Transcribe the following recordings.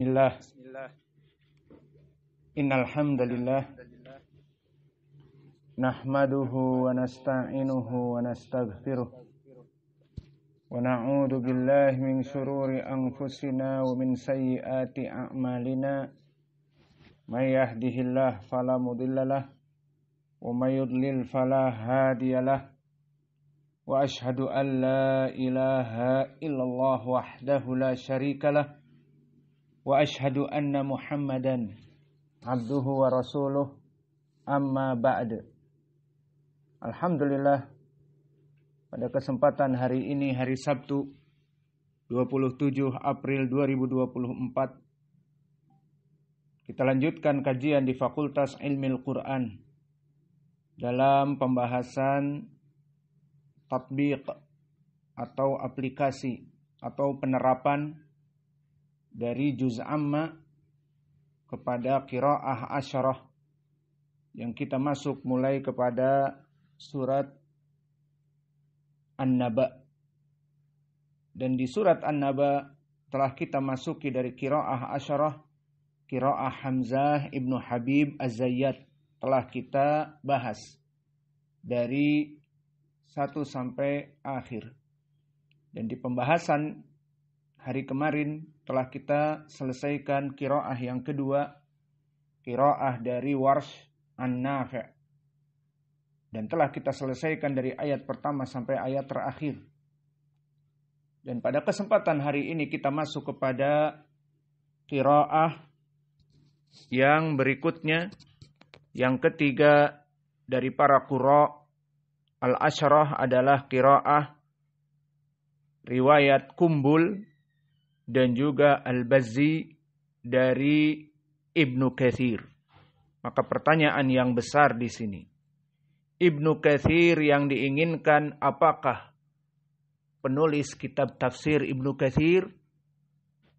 Bismillah. Innal hamdalillah nahmaduhu wa nasta'inuhu wa nastaghfiruh wa na'udhu billahi min shururi anfusina wa min sayyiati a'malina may yahdihillah fala mudhillalah wa may yudlil fala hadiyalah wa ashhadu an la illallah wahdahu la sharikalah wa anna muhammadan abduhu wa rasuluh amma ba'd Alhamdulillah pada kesempatan hari ini hari Sabtu 27 April 2024 kita lanjutkan kajian di Fakultas Ilmu Al-Qur'an dalam pembahasan tatbiq atau aplikasi atau penerapan dari juz amma kepada qiraah asyarah yang kita masuk mulai kepada surat An-Naba. Dan di surat An-Naba telah kita masuki dari qiraah asyarah qiraah Hamzah Ibnu Habib Az-Zayyad telah kita bahas dari satu sampai akhir. Dan di pembahasan hari kemarin setelah kita selesaikan kiroah yang kedua, kiroah dari Wars An-Nafi' dan telah kita selesaikan dari ayat pertama sampai ayat terakhir. Dan pada kesempatan hari ini kita masuk kepada kiroah yang berikutnya, yang ketiga dari para kuro al-ashrah adalah kiroah riwayat kumbul dan juga Al-Bazzi dari Ibnu Katsir. Maka pertanyaan yang besar di sini. Ibnu Katsir yang diinginkan apakah penulis kitab tafsir Ibnu Katsir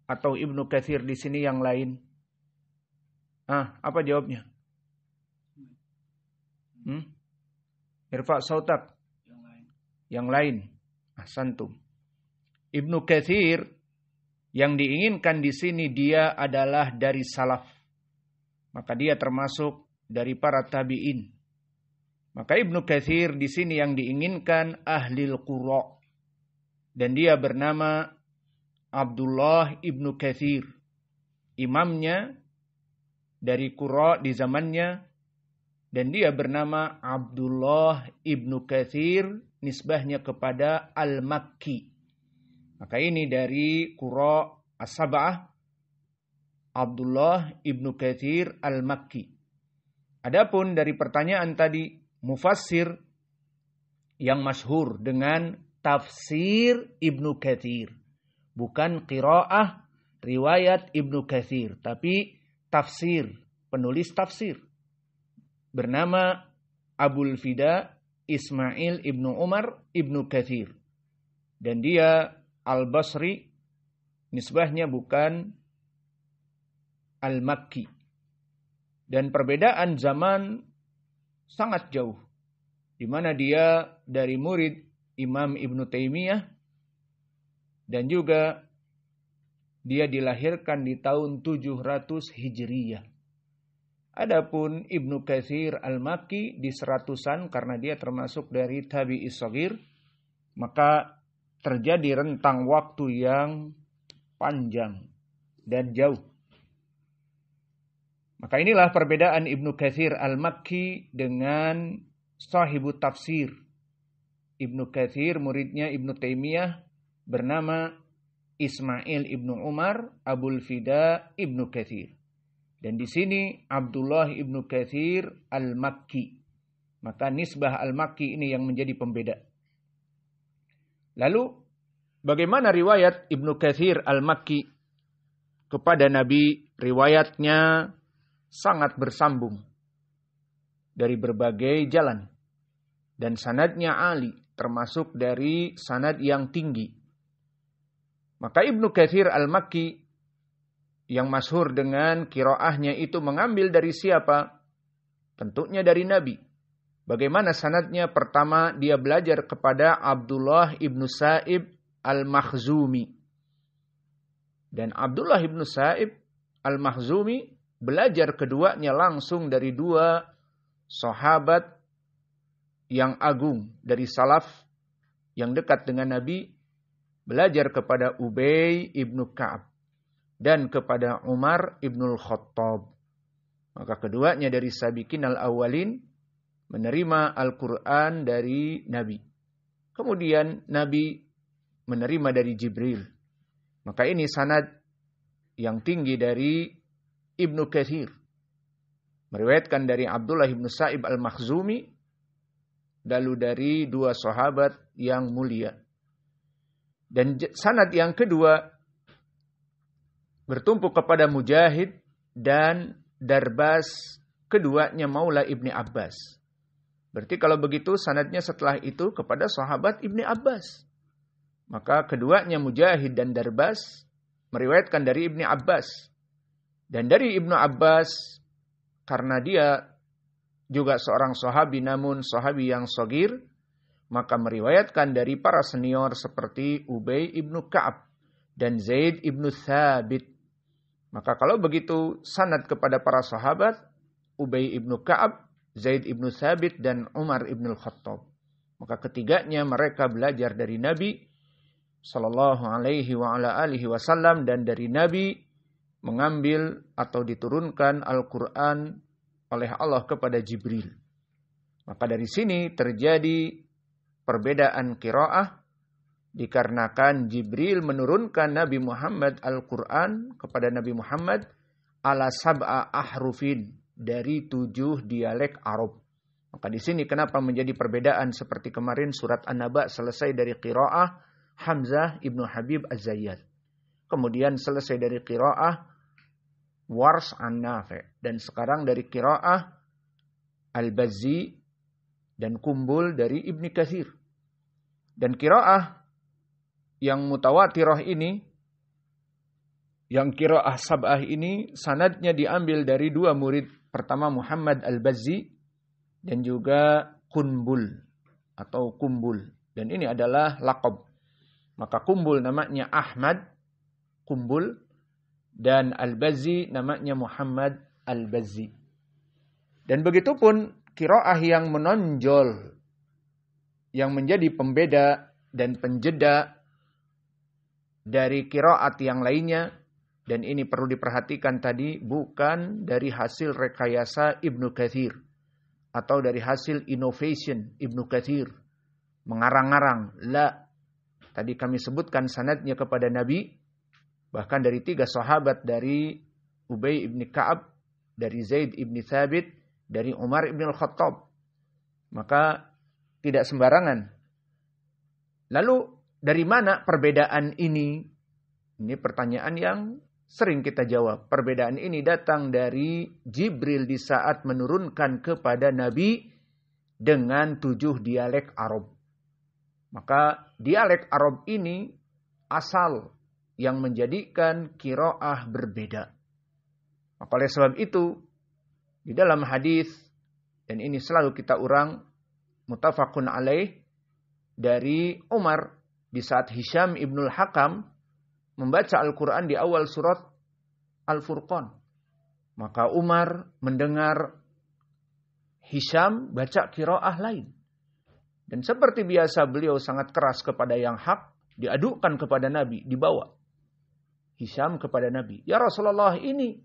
atau Ibnu Katsir di sini yang lain? Ah, apa jawabnya? Hmm? Irfa sautak. Yang lain. Yang lain. Ah, santum. Ibnu Katsir yang diinginkan di sini dia adalah dari salaf. Maka dia termasuk dari para tabi'in. Maka Ibnu Katsir di sini yang diinginkan ahlil qura. Dan dia bernama Abdullah Ibnu Katsir. Imamnya dari qura di zamannya dan dia bernama Abdullah Ibnu Katsir nisbahnya kepada Al-Makki. Maka ini dari Qura As-Sab'ah Abdullah Ibnu Kathir Al-Makki. Adapun dari pertanyaan tadi mufassir yang masyhur dengan tafsir Ibnu Kathir. Bukan qiraah riwayat Ibnu Kathir, tapi tafsir, penulis tafsir. Bernama Abul Fida Ismail Ibnu Umar Ibnu Kathir. Dan dia Al-Basri nisbahnya bukan Al-Makki. Dan perbedaan zaman sangat jauh. Di mana dia dari murid Imam Ibnu Taimiyah dan juga dia dilahirkan di tahun 700 Hijriyah. Adapun Ibnu Katsir Al-Makki di seratusan karena dia termasuk dari Tabi'is Shaghir, maka terjadi rentang waktu yang panjang dan jauh. Maka inilah perbedaan Ibnu Katsir Al-Makki dengan sahibu tafsir. Ibnu Katsir muridnya Ibnu Taimiyah bernama Ismail Ibnu Umar Abul Fida Ibnu Katsir. Dan di sini Abdullah Ibnu Katsir Al-Makki. Maka nisbah Al-Makki ini yang menjadi pembeda. Lalu Bagaimana riwayat Ibnu Kathir Al-Makki kepada Nabi riwayatnya sangat bersambung dari berbagai jalan. Dan sanadnya Ali termasuk dari sanad yang tinggi. Maka Ibnu Kathir Al-Makki yang masyhur dengan kiroahnya itu mengambil dari siapa? Tentunya dari Nabi. Bagaimana sanadnya? Pertama dia belajar kepada Abdullah ibnu Sa'ib al Mahzumi Dan Abdullah ibnu Sa'ib al Mahzumi belajar keduanya langsung dari dua sahabat yang agung dari salaf yang dekat dengan Nabi belajar kepada Ubay ibnu Ka'ab dan kepada Umar ibnul Khattab. Maka keduanya dari sabiqin al awalin menerima Al-Quran dari Nabi. Kemudian Nabi menerima dari Jibril. Maka ini sanad yang tinggi dari Ibnu Katsir. Meriwayatkan dari Abdullah Ibnu Sa'ib Al-Makhzumi, lalu dari dua sahabat yang mulia. Dan sanad yang kedua bertumpu kepada Mujahid dan Darbas keduanya Maula Ibni Abbas. Berarti kalau begitu sanadnya setelah itu kepada sahabat Ibni Abbas. Maka keduanya Mujahid dan Darbas meriwayatkan dari Ibni Abbas. Dan dari Ibnu Abbas, karena dia juga seorang sahabi namun sahabi yang sogir, maka meriwayatkan dari para senior seperti Ubay ibnu Ka'ab dan Zaid ibnu Thabit. Maka kalau begitu sanad kepada para sahabat Ubay ibnu Ka'ab, Zaid ibnu Thabit dan Umar ibnu Khattab. Maka ketiganya mereka belajar dari Nabi Shallallahu Alaihi wa ala alihi Wasallam dan dari Nabi mengambil atau diturunkan Al-Quran oleh Allah kepada Jibril. Maka dari sini terjadi perbedaan kiroah dikarenakan Jibril menurunkan Nabi Muhammad Al-Quran kepada Nabi Muhammad ala sab'a ahrufin dari tujuh dialek Arab. Maka di sini kenapa menjadi perbedaan seperti kemarin surat An-Naba selesai dari kiroah Hamzah ibnu Habib Az-Zayyad. Kemudian selesai dari kiroah Wars an Nafe Dan sekarang dari kiroah Al-Bazzi dan Kumbul dari Ibni Kasir Dan kiroah yang mutawatirah ini, yang kiroah Sab'ah ini, sanadnya diambil dari dua murid. Pertama Muhammad Al-Bazzi dan juga Kumbul atau Kumbul. Dan ini adalah lakob maka kumbul namanya Ahmad Kumbul dan Al-Bazzi namanya Muhammad Al-Bazzi. Dan begitu pun kiroah yang menonjol yang menjadi pembeda dan penjeda dari kiroat yang lainnya dan ini perlu diperhatikan tadi bukan dari hasil rekayasa Ibnu Kathir atau dari hasil innovation Ibnu Kathir mengarang-arang la Tadi kami sebutkan sanadnya kepada Nabi. Bahkan dari tiga sahabat dari Ubay ibn Ka'ab, dari Zaid ibn Thabit, dari Umar ibn Al-Khattab. Maka tidak sembarangan. Lalu dari mana perbedaan ini? Ini pertanyaan yang sering kita jawab. Perbedaan ini datang dari Jibril di saat menurunkan kepada Nabi dengan tujuh dialek Arab. Maka dialek Arab ini asal yang menjadikan kiroah berbeda. Maka oleh sebab itu, di dalam hadis dan ini selalu kita urang mutafakun alaih dari Umar di saat Hisham ibnul Hakam membaca Al-Quran di awal surat Al-Furqan. Maka Umar mendengar Hisham baca kiroah lain. Dan seperti biasa beliau sangat keras kepada yang hak, diadukan kepada Nabi, dibawa. hisam kepada Nabi, "Ya Rasulullah, ini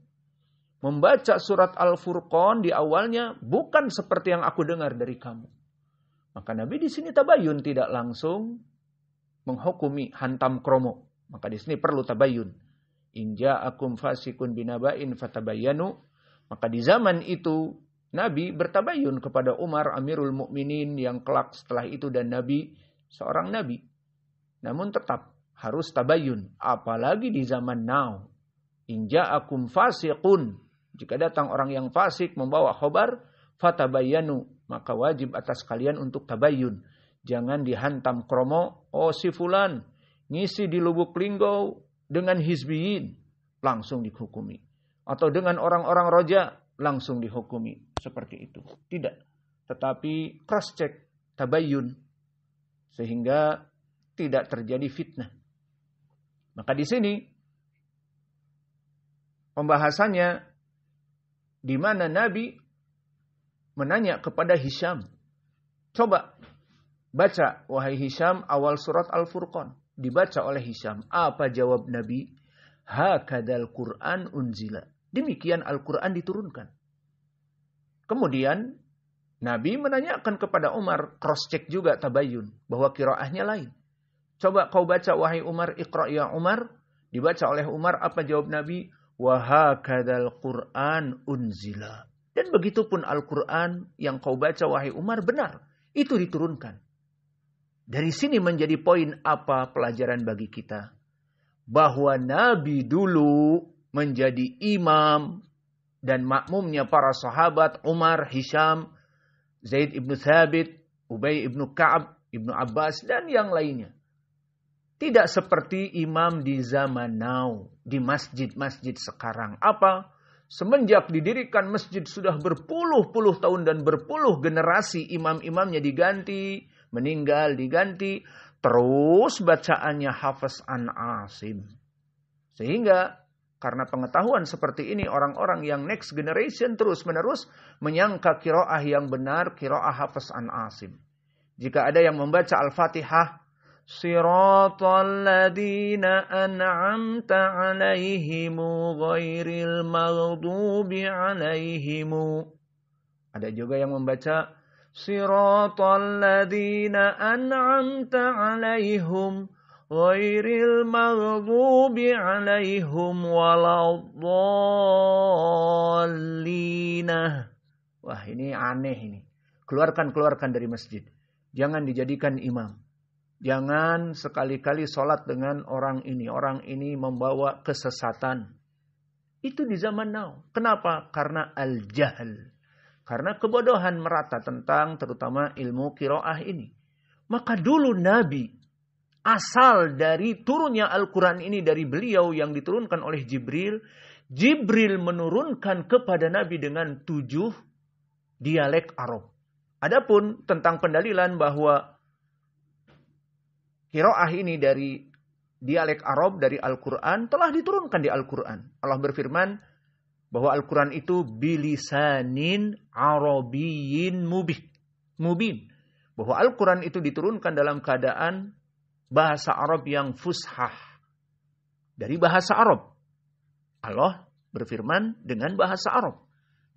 membaca surat Al-Furqan di awalnya bukan seperti yang aku dengar dari kamu." Maka Nabi di sini tabayun tidak langsung menghukumi hantam kromo. Maka di sini perlu tabayun. Inja akum fasikun binabain fatabayanu. Maka di zaman itu Nabi bertabayun kepada Umar Amirul Mukminin yang kelak setelah itu dan Nabi seorang Nabi. Namun tetap harus tabayun, apalagi di zaman now. Inja akum fasiqun. Jika datang orang yang fasik membawa khobar, fatabayanu. Maka wajib atas kalian untuk tabayun. Jangan dihantam kromo, oh si fulan, ngisi di lubuk linggo dengan hizbiyin, langsung dihukumi. Atau dengan orang-orang roja, langsung dihukumi seperti itu. Tidak. Tetapi cross check, tabayun sehingga tidak terjadi fitnah. Maka di sini pembahasannya di mana Nabi menanya kepada Hisham, "Coba baca wahai Hisham awal surat Al-Furqan." Dibaca oleh Hisham. Apa jawab Nabi? Hakadal Quran unzila. Demikian Al-Quran diturunkan. Kemudian Nabi menanyakan kepada Umar, cross-check juga tabayun, bahwa kiroahnya lain. Coba kau baca, wahai Umar, ikra ya Umar. Dibaca oleh Umar, apa jawab Nabi? Wahakadal Qur'an unzila. Dan begitu pun Al-Quran yang kau baca, wahai Umar, benar. Itu diturunkan. Dari sini menjadi poin apa pelajaran bagi kita. Bahwa Nabi dulu menjadi imam, dan makmumnya para sahabat Umar, Hisham, Zaid ibnu Thabit, Ubay ibnu Ka'ab, ibnu Abbas, dan yang lainnya. Tidak seperti imam di zaman now, di masjid-masjid sekarang. Apa? Semenjak didirikan masjid sudah berpuluh-puluh tahun dan berpuluh generasi imam-imamnya diganti, meninggal diganti, terus bacaannya Hafiz an Asim. Sehingga karena pengetahuan seperti ini orang-orang yang next generation terus-menerus menyangka kiroah yang benar, kiroah hafaz an asim. Jika ada yang membaca Al-Fatihah, siratul ladina an'amta alaihimu ghairil maghdubi alaihimu. Ada juga yang membaca siratul ladina an'amta alaihim غير المغضوب عليهم ولا الضالين Wah ini aneh ini. Keluarkan, keluarkan dari masjid. Jangan dijadikan imam. Jangan sekali-kali sholat dengan orang ini. Orang ini membawa kesesatan. Itu di zaman now. Kenapa? Karena al-jahal. Karena kebodohan merata tentang terutama ilmu kiroah ini. Maka dulu Nabi asal dari turunnya Al-Quran ini dari beliau yang diturunkan oleh Jibril. Jibril menurunkan kepada Nabi dengan tujuh dialek Arab. Adapun tentang pendalilan bahwa kiroah ini dari dialek Arab dari Al-Quran telah diturunkan di Al-Quran. Allah berfirman bahwa Al-Quran itu bilisanin Arabiyin mubin. Mubin. Bahwa Al-Quran itu diturunkan dalam keadaan bahasa Arab yang fushah. Dari bahasa Arab. Allah berfirman dengan bahasa Arab.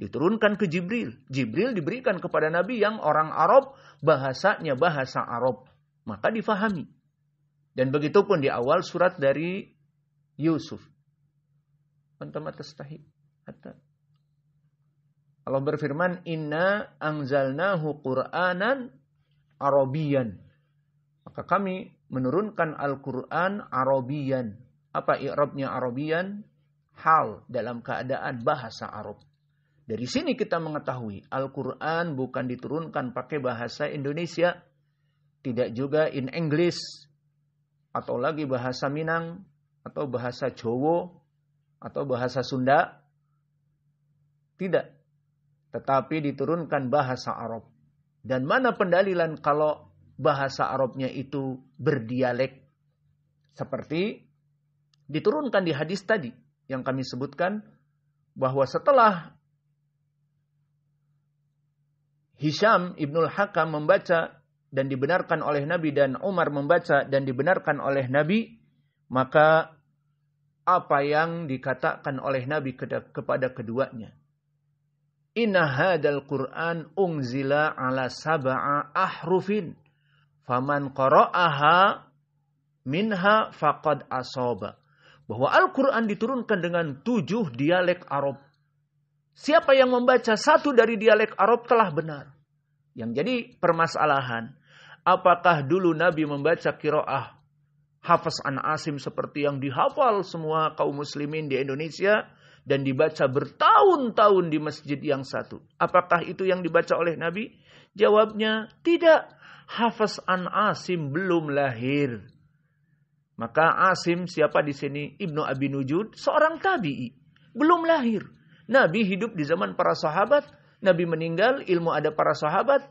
Diturunkan ke Jibril. Jibril diberikan kepada Nabi yang orang Arab, bahasanya bahasa Arab. Maka difahami. Dan begitu pun di awal surat dari Yusuf. Allah berfirman, Inna angzalnahu Qur'anan Arabian. Maka kami menurunkan Al-Quran Arabian. Apa i'rabnya Arabian? Hal dalam keadaan bahasa Arab. Dari sini kita mengetahui Al-Quran bukan diturunkan pakai bahasa Indonesia. Tidak juga in English. Atau lagi bahasa Minang. Atau bahasa Jowo. Atau bahasa Sunda. Tidak. Tetapi diturunkan bahasa Arab. Dan mana pendalilan kalau bahasa Arabnya itu berdialek. Seperti diturunkan di hadis tadi yang kami sebutkan bahwa setelah Hisham Ibnul Hakam membaca dan dibenarkan oleh Nabi dan Umar membaca dan dibenarkan oleh Nabi, maka apa yang dikatakan oleh Nabi kepada keduanya. Inna hadal Qur'an unzila ala saba'a ahrufin Faman qara'aha minha faqad asoba. Bahwa Al-Quran diturunkan dengan tujuh dialek Arab. Siapa yang membaca satu dari dialek Arab telah benar. Yang jadi permasalahan. Apakah dulu Nabi membaca kiro'ah Hafaz an Asim seperti yang dihafal semua kaum muslimin di Indonesia dan dibaca bertahun-tahun di masjid yang satu. Apakah itu yang dibaca oleh Nabi? Jawabnya tidak. Hafas an Asim belum lahir. Maka Asim siapa di sini? Ibnu Abi Nujud, seorang tabi'i. Belum lahir. Nabi hidup di zaman para sahabat. Nabi meninggal, ilmu ada para sahabat.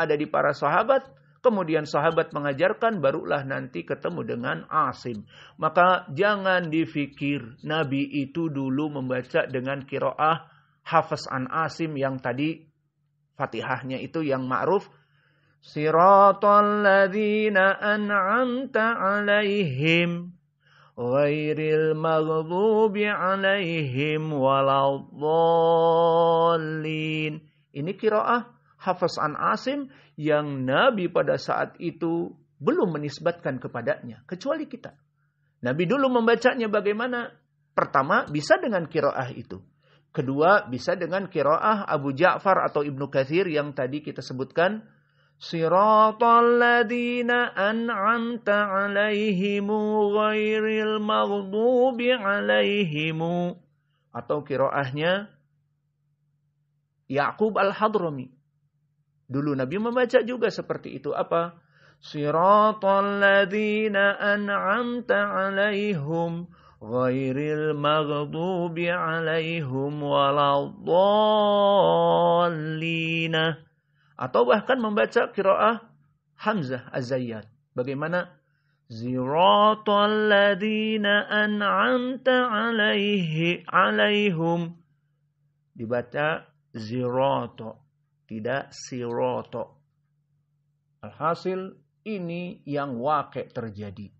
Ada di para sahabat. Kemudian sahabat mengajarkan, barulah nanti ketemu dengan Asim. Maka jangan difikir Nabi itu dulu membaca dengan kiroah Hafaz an Asim yang tadi Fatihahnya itu yang ma'ruf صراط الذين أنعمت عليهم غير المغضوب عليهم ولا الضالين Ini kiraah Hafiz An Asim yang Nabi pada saat itu belum menisbatkan kepadanya. Kecuali kita. Nabi dulu membacanya bagaimana? Pertama, bisa dengan kiraah itu. Kedua, bisa dengan kiraah Abu Ja'far atau Ibnu Kathir yang tadi kita sebutkan صراط الذين أنعمت عليهم غير المغضوب عليهم atau kiroahnya Yakub al-Hadrami. Dulu Nabi membaca juga seperti itu apa? Siratal ladzina an'amta غير ghairil maghdubi ولا الضالين. Atau bahkan membaca kiroah Hamzah Az-Zayyad. Bagaimana? Ziratul ladina an'amta alaihi alaihum. Dibaca zirato. Tidak siroto. Alhasil ini yang wakil terjadi.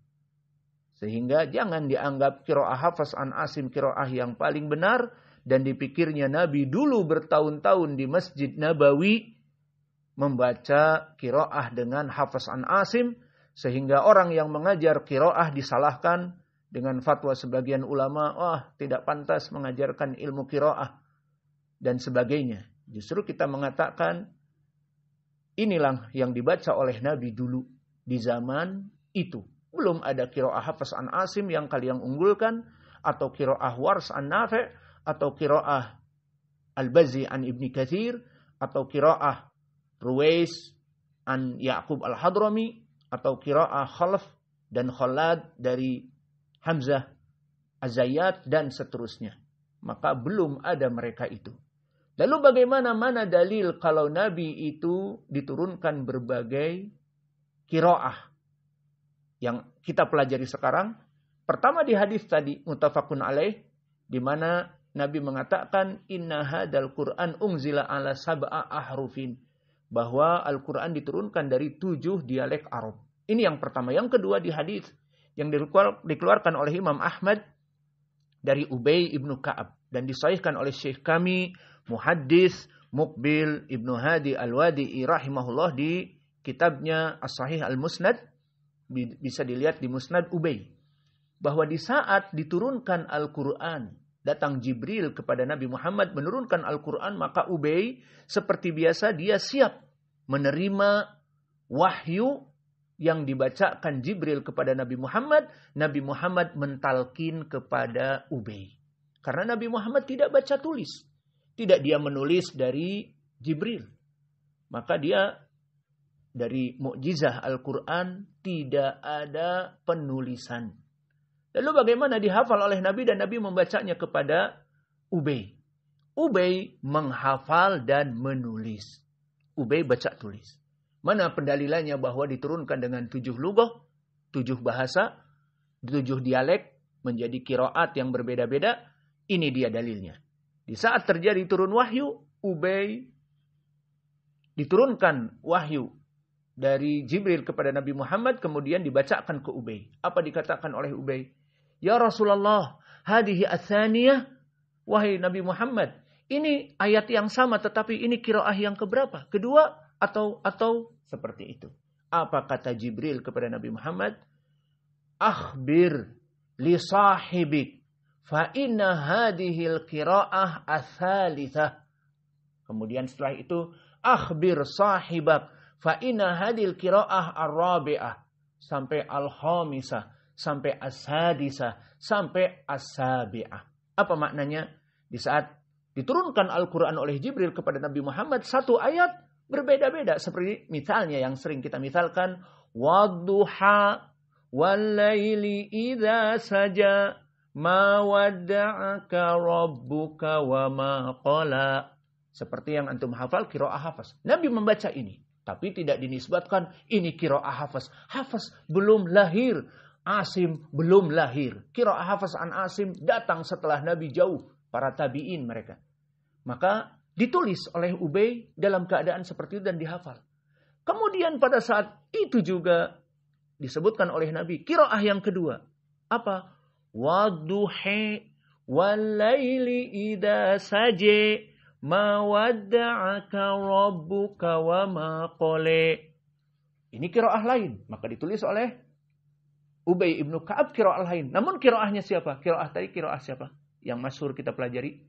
Sehingga jangan dianggap kiroah hafaz an asim kiroah yang paling benar. Dan dipikirnya Nabi dulu bertahun-tahun di Masjid Nabawi membaca kiroah dengan hafaz an asim sehingga orang yang mengajar kiroah disalahkan dengan fatwa sebagian ulama, wah oh, tidak pantas mengajarkan ilmu kiroah dan sebagainya. Justru kita mengatakan inilah yang dibaca oleh Nabi dulu di zaman itu. Belum ada kiroah hafaz an asim yang kalian unggulkan atau kiroah wars an nafe atau kiroah al-bazi an ibni kathir atau kiroah Ruwais an Ya'qub al-Hadrami atau Kira'ah khalf dan Khalad dari Hamzah Azayat dan seterusnya. Maka belum ada mereka itu. Lalu bagaimana mana dalil kalau Nabi itu diturunkan berbagai kiroah yang kita pelajari sekarang. Pertama di hadis tadi mutafakun alaih di mana Nabi mengatakan inna hadal Quran ungzila ala sab'a ahrufin bahwa Al-Quran diturunkan dari tujuh dialek Arab. Ini yang pertama. Yang kedua di hadis yang dikeluarkan oleh Imam Ahmad dari Ubay ibnu Kaab dan disahihkan oleh Syekh kami Muhaddis Mukbil ibnu Hadi al Wadi rahimahullah di kitabnya As-Sahih Al-Musnad bisa dilihat di Musnad Ubay bahwa di saat diturunkan Al-Qur'an datang Jibril kepada Nabi Muhammad menurunkan Al-Quran, maka Ubay seperti biasa dia siap menerima wahyu yang dibacakan Jibril kepada Nabi Muhammad, Nabi Muhammad mentalkin kepada Ubay. Karena Nabi Muhammad tidak baca tulis. Tidak dia menulis dari Jibril. Maka dia dari mukjizah Al-Quran tidak ada penulisan Lalu bagaimana dihafal oleh Nabi dan Nabi membacanya kepada Ubay. Ubay menghafal dan menulis. Ubay baca tulis. Mana pendalilannya bahwa diturunkan dengan tujuh lugah, tujuh bahasa, tujuh dialek, menjadi kiroat yang berbeda-beda. Ini dia dalilnya. Di saat terjadi turun wahyu, Ubay diturunkan wahyu dari Jibril kepada Nabi Muhammad kemudian dibacakan ke Ubay. Apa dikatakan oleh Ubay? Ya Rasulullah, hadihi athaniyah. Wahai Nabi Muhammad, ini ayat yang sama tetapi ini kiroah yang keberapa? Kedua atau atau seperti itu. Apa kata Jibril kepada Nabi Muhammad? Akhbir li sahibik fa inna hadhil qiraah asalithah. Kemudian setelah itu akhbir sahibak fa inna al kiraah arrabiah sampai al-khamisah sampai asadisa, sampai asabi'ah. Apa maknanya? Di saat diturunkan Al-Quran oleh Jibril kepada Nabi Muhammad, satu ayat berbeda-beda. Seperti misalnya yang sering kita misalkan, Wadduha walaili idha saja ma wadda'aka rabbuka wa ma qala. Seperti yang antum hafal kiroah hafaz. Nabi membaca ini. Tapi tidak dinisbatkan ini kiroah hafaz. Hafaz belum lahir. Asim belum lahir. Kira Hafas an Asim datang setelah Nabi jauh. Para tabi'in mereka. Maka ditulis oleh Ubay dalam keadaan seperti itu dan dihafal. Kemudian pada saat itu juga disebutkan oleh Nabi. kiroah yang kedua. Apa? Waduhi walaili ida saje ma wadda'aka rabbuka wa ma pole Ini kiraah lain. Maka ditulis oleh Ubay ibnu Kaab kiroah lain. Namun kiroahnya siapa? Kiroah tadi kiroah siapa? Yang masyhur kita pelajari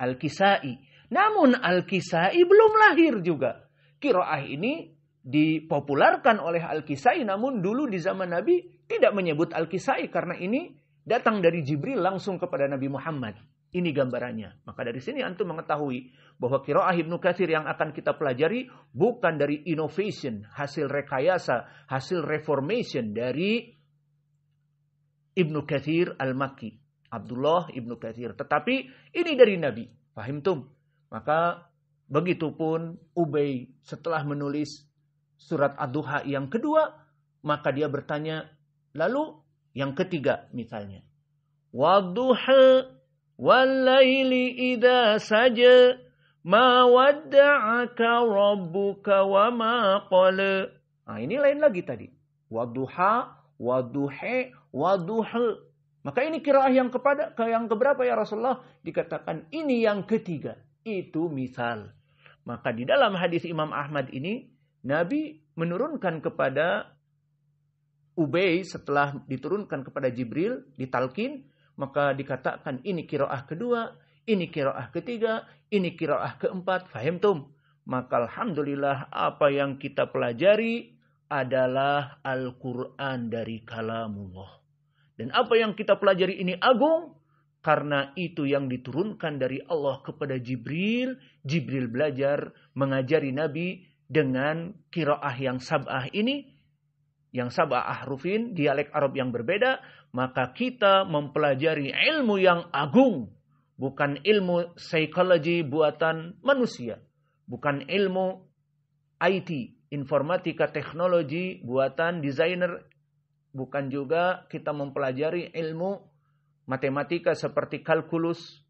Al-Kisai. Namun Al-Kisai belum lahir juga. Kiroah ini dipopularkan oleh Al-Kisai namun dulu di zaman Nabi tidak menyebut Al-Kisai karena ini datang dari Jibril langsung kepada Nabi Muhammad. Ini gambarannya. Maka dari sini antum mengetahui bahwa Kiroah Ibnu Katsir yang akan kita pelajari bukan dari innovation, hasil rekayasa, hasil reformation dari Ibnu Kathir Al-Makki. Abdullah Ibnu Kathir. Tetapi ini dari Nabi. Fahim tum, Maka begitupun Ubay setelah menulis surat ad yang kedua, maka dia bertanya, lalu yang ketiga misalnya. Wadduha walaili idha saja ma wadda'aka rabbuka wa ma qala. Nah, ini lain lagi tadi. Wadduha, wadduhe, waduhul. Maka ini kiraah yang kepada yang keberapa ya Rasulullah? Dikatakan ini yang ketiga. Itu misal. Maka di dalam hadis Imam Ahmad ini Nabi menurunkan kepada Ubay setelah diturunkan kepada Jibril di ditalkin maka dikatakan ini kiraah kedua, ini kiraah ketiga, ini kiraah keempat, fahim tum, Maka alhamdulillah apa yang kita pelajari adalah Al-Quran dari kalamullah. Dan apa yang kita pelajari ini agung karena itu yang diturunkan dari Allah kepada Jibril. Jibril belajar mengajari Nabi dengan kiroah yang sabah ini. Yang sabah ahrufin, dialek Arab yang berbeda. Maka kita mempelajari ilmu yang agung. Bukan ilmu psikologi buatan manusia. Bukan ilmu IT, informatika teknologi buatan desainer bukan juga kita mempelajari ilmu matematika seperti kalkulus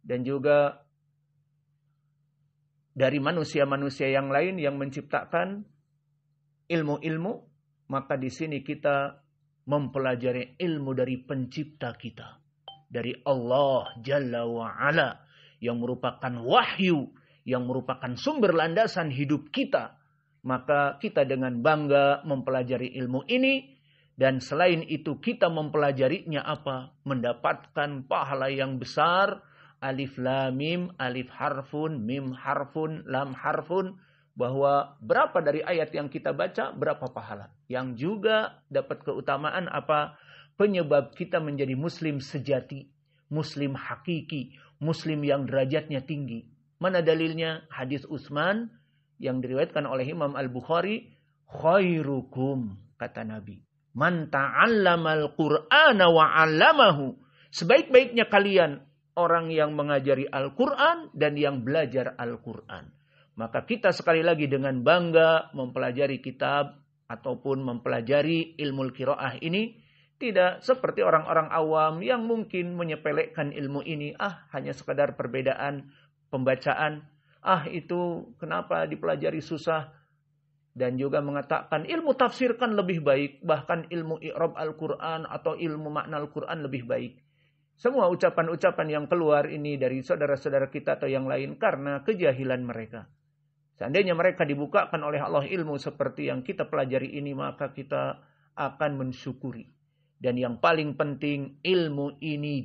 dan juga dari manusia-manusia yang lain yang menciptakan ilmu-ilmu maka di sini kita mempelajari ilmu dari pencipta kita dari Allah Jalla wa Ala yang merupakan wahyu yang merupakan sumber landasan hidup kita maka kita dengan bangga mempelajari ilmu ini dan selain itu kita mempelajarinya apa? Mendapatkan pahala yang besar alif lam mim alif harfun mim harfun lam harfun bahwa berapa dari ayat yang kita baca berapa pahala yang juga dapat keutamaan apa penyebab kita menjadi muslim sejati muslim hakiki muslim yang derajatnya tinggi mana dalilnya hadis Utsman yang diriwayatkan oleh Imam Al-Bukhari khairukum kata Nabi man ta'allamal qur'ana wa 'allamahu sebaik-baiknya kalian orang yang mengajari Al-Qur'an dan yang belajar Al-Qur'an maka kita sekali lagi dengan bangga mempelajari kitab ataupun mempelajari ilmu kiroah ini tidak seperti orang-orang awam yang mungkin menyepelekan ilmu ini ah hanya sekadar perbedaan pembacaan ah itu kenapa dipelajari susah dan juga mengatakan ilmu tafsir kan lebih baik bahkan ilmu i'rab Al-Qur'an atau ilmu makna Al-Qur'an lebih baik. Semua ucapan-ucapan yang keluar ini dari saudara-saudara kita atau yang lain karena kejahilan mereka. Seandainya mereka dibukakan oleh Allah ilmu seperti yang kita pelajari ini maka kita akan mensyukuri. Dan yang paling penting ilmu ini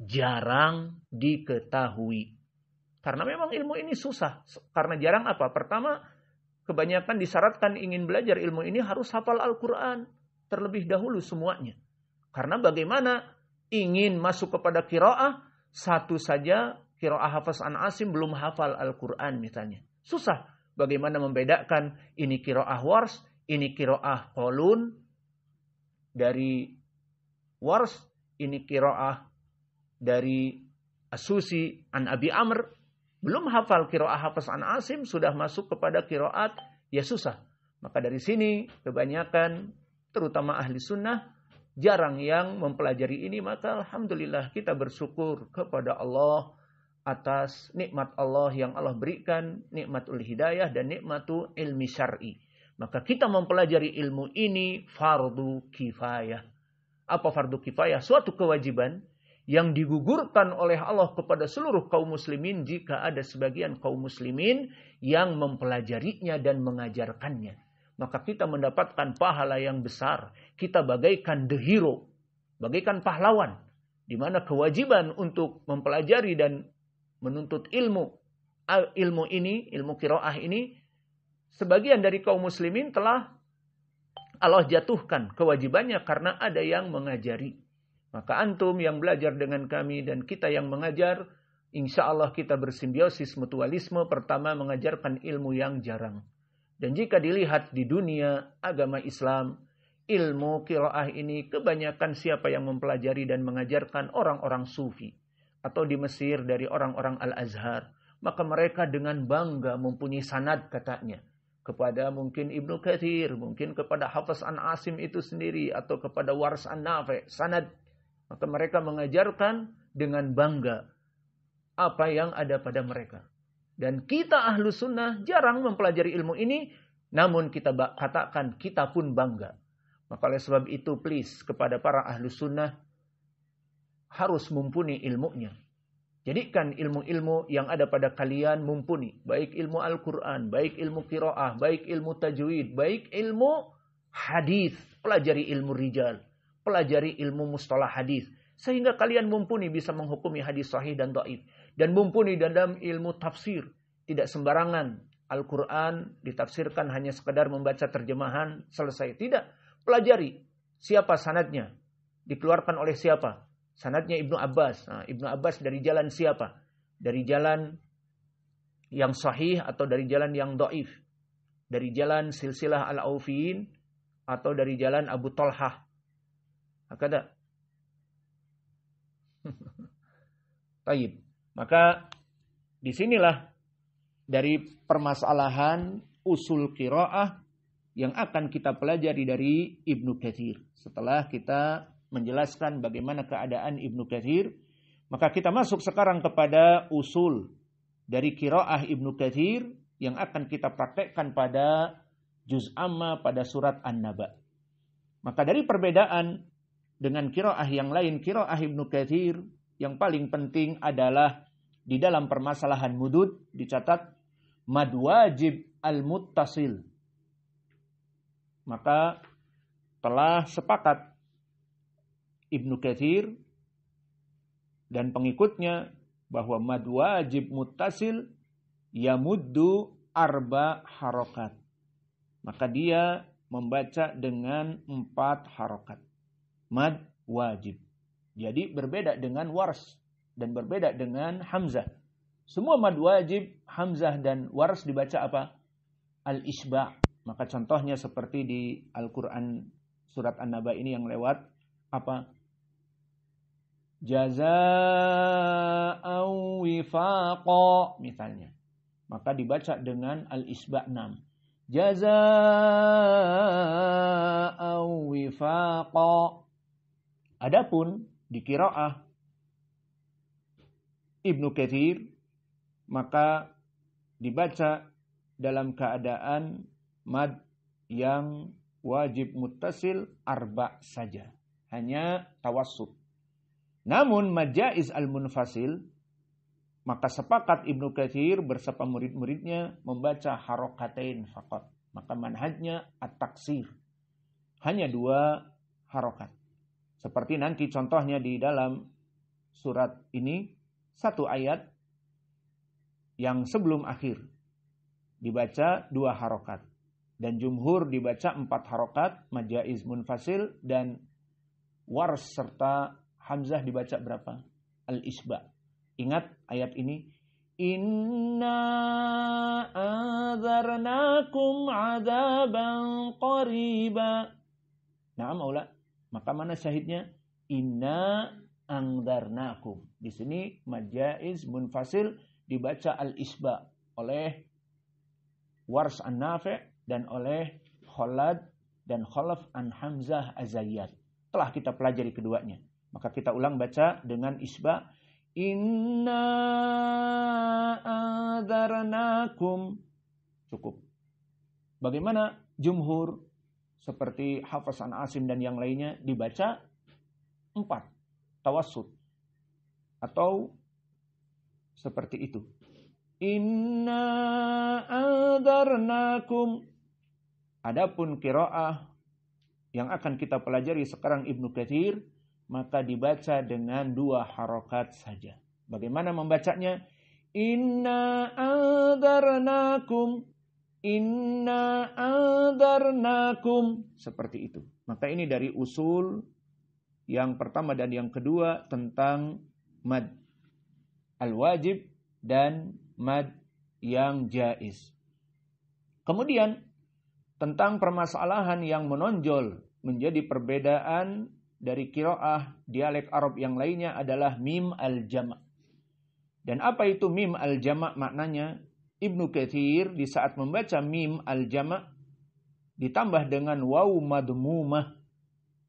jarang diketahui. Karena memang iya. ilmu ini susah. Karena jarang apa? Pertama, kebanyakan disyaratkan ingin belajar ilmu ini harus hafal Al-Quran. Terlebih dahulu semuanya. Karena bagaimana ingin masuk kepada kiroah, satu saja kiroah hafaz an asim belum hafal Al-Quran misalnya. Susah. Bagaimana membedakan ini kiroah wars, ini kiroah kolun dari wars, ini kiroah dari Asusi an Abi Amr belum hafal kiroah hafaz an asim, sudah masuk kepada kiroat, ya susah. Maka dari sini kebanyakan, terutama ahli sunnah, jarang yang mempelajari ini. Maka Alhamdulillah kita bersyukur kepada Allah atas nikmat Allah yang Allah berikan, nikmat nikmatul hidayah dan nikmatu ilmi syar'i. Maka kita mempelajari ilmu ini fardu kifayah. Apa fardu kifayah? Suatu kewajiban yang digugurkan oleh Allah kepada seluruh kaum muslimin jika ada sebagian kaum muslimin yang mempelajarinya dan mengajarkannya. Maka kita mendapatkan pahala yang besar. Kita bagaikan the hero, bagaikan pahlawan. Di mana kewajiban untuk mempelajari dan menuntut ilmu. Ilmu ini, ilmu kiroah ini, sebagian dari kaum muslimin telah Allah jatuhkan kewajibannya karena ada yang mengajari maka antum yang belajar dengan kami dan kita yang mengajar, insya Allah kita bersimbiosis mutualisme pertama mengajarkan ilmu yang jarang. Dan jika dilihat di dunia agama Islam, ilmu kiroah ini kebanyakan siapa yang mempelajari dan mengajarkan orang-orang sufi. Atau di Mesir dari orang-orang Al-Azhar. Maka mereka dengan bangga mempunyai sanad katanya kepada mungkin Ibnu Kathir, mungkin kepada Hafiz An Asim itu sendiri atau kepada Waris An nafe sanad maka mereka mengajarkan dengan bangga apa yang ada pada mereka. Dan kita ahlu sunnah jarang mempelajari ilmu ini, namun kita katakan kita pun bangga. Maka oleh sebab itu please kepada para ahlu sunnah harus mumpuni ilmunya. Jadikan ilmu-ilmu yang ada pada kalian mumpuni. Baik ilmu Al-Quran, baik ilmu kiroah, baik ilmu tajwid, baik ilmu hadis. Pelajari ilmu rijal pelajari ilmu mustalah hadis sehingga kalian mumpuni bisa menghukumi hadis sahih dan dhaif dan mumpuni dalam ilmu tafsir tidak sembarangan Al-Qur'an ditafsirkan hanya sekedar membaca terjemahan selesai tidak pelajari siapa sanadnya dikeluarkan oleh siapa sanadnya Ibnu Abbas nah, Ibnu Abbas dari jalan siapa dari jalan yang sahih atau dari jalan yang doif dari jalan silsilah al-aufin atau dari jalan Abu Tolhah tak Baik. Maka disinilah dari permasalahan usul kiroah yang akan kita pelajari dari Ibnu Katsir. Setelah kita menjelaskan bagaimana keadaan Ibnu Katsir, maka kita masuk sekarang kepada usul dari kiroah Ibnu Katsir yang akan kita praktekkan pada juz amma pada surat An-Naba. Maka dari perbedaan dengan kiroah yang lain, kiroah Ibnu Kathir, yang paling penting adalah di dalam permasalahan mudud dicatat mad wajib al muttasil. Maka telah sepakat Ibnu Kathir dan pengikutnya bahwa mad wajib muttasil yamuddu arba harokat. Maka dia membaca dengan empat harokat mad wajib. Jadi berbeda dengan wars dan berbeda dengan hamzah. Semua mad wajib, hamzah dan wars dibaca apa? Al-isba. Maka contohnya seperti di Al-Qur'an surat An-Naba ini yang lewat apa? jaza awifaqo misalnya. Maka dibaca dengan al-isba 6 jaza awifaqo Adapun di kiroah Ibnu Kathir maka dibaca dalam keadaan mad yang wajib mutasil arba saja. Hanya tawassut. Namun majaiz al-munfasil maka sepakat Ibnu kathir bersama murid-muridnya membaca harokatain fakot. Maka manhajnya at-taksir. Hanya dua harokat. Seperti nanti contohnya di dalam surat ini satu ayat yang sebelum akhir dibaca dua harokat dan jumhur dibaca empat harokat majaiz munfasil dan wars serta hamzah dibaca berapa al isba ingat ayat ini Inna azarnakum azaban qariba. Naam, maulah. Maka mana syahidnya? Inna angdarnakum. Di sini majaiz munfasil dibaca al-isba oleh Wars an Nafi dan oleh Khalad dan Khalaf an Hamzah Azayyad. Telah kita pelajari keduanya. Maka kita ulang baca dengan isba Inna adarnakum cukup. Bagaimana jumhur seperti Hafiz An Asim dan yang lainnya dibaca empat tawasud atau seperti itu. Inna adarnakum. Adapun kiroah yang akan kita pelajari sekarang Ibnu Katsir maka dibaca dengan dua harokat saja. Bagaimana membacanya? Inna adarnakum Inna adarnakum. Seperti itu. Maka ini dari usul yang pertama dan yang kedua tentang mad al-wajib dan mad yang jais. Kemudian tentang permasalahan yang menonjol menjadi perbedaan dari kiroah dialek Arab yang lainnya adalah mim al-jama. Dan apa itu mim al-jama maknanya? Ibnu Kathir di saat membaca mim al-jama' ditambah dengan waw madmumah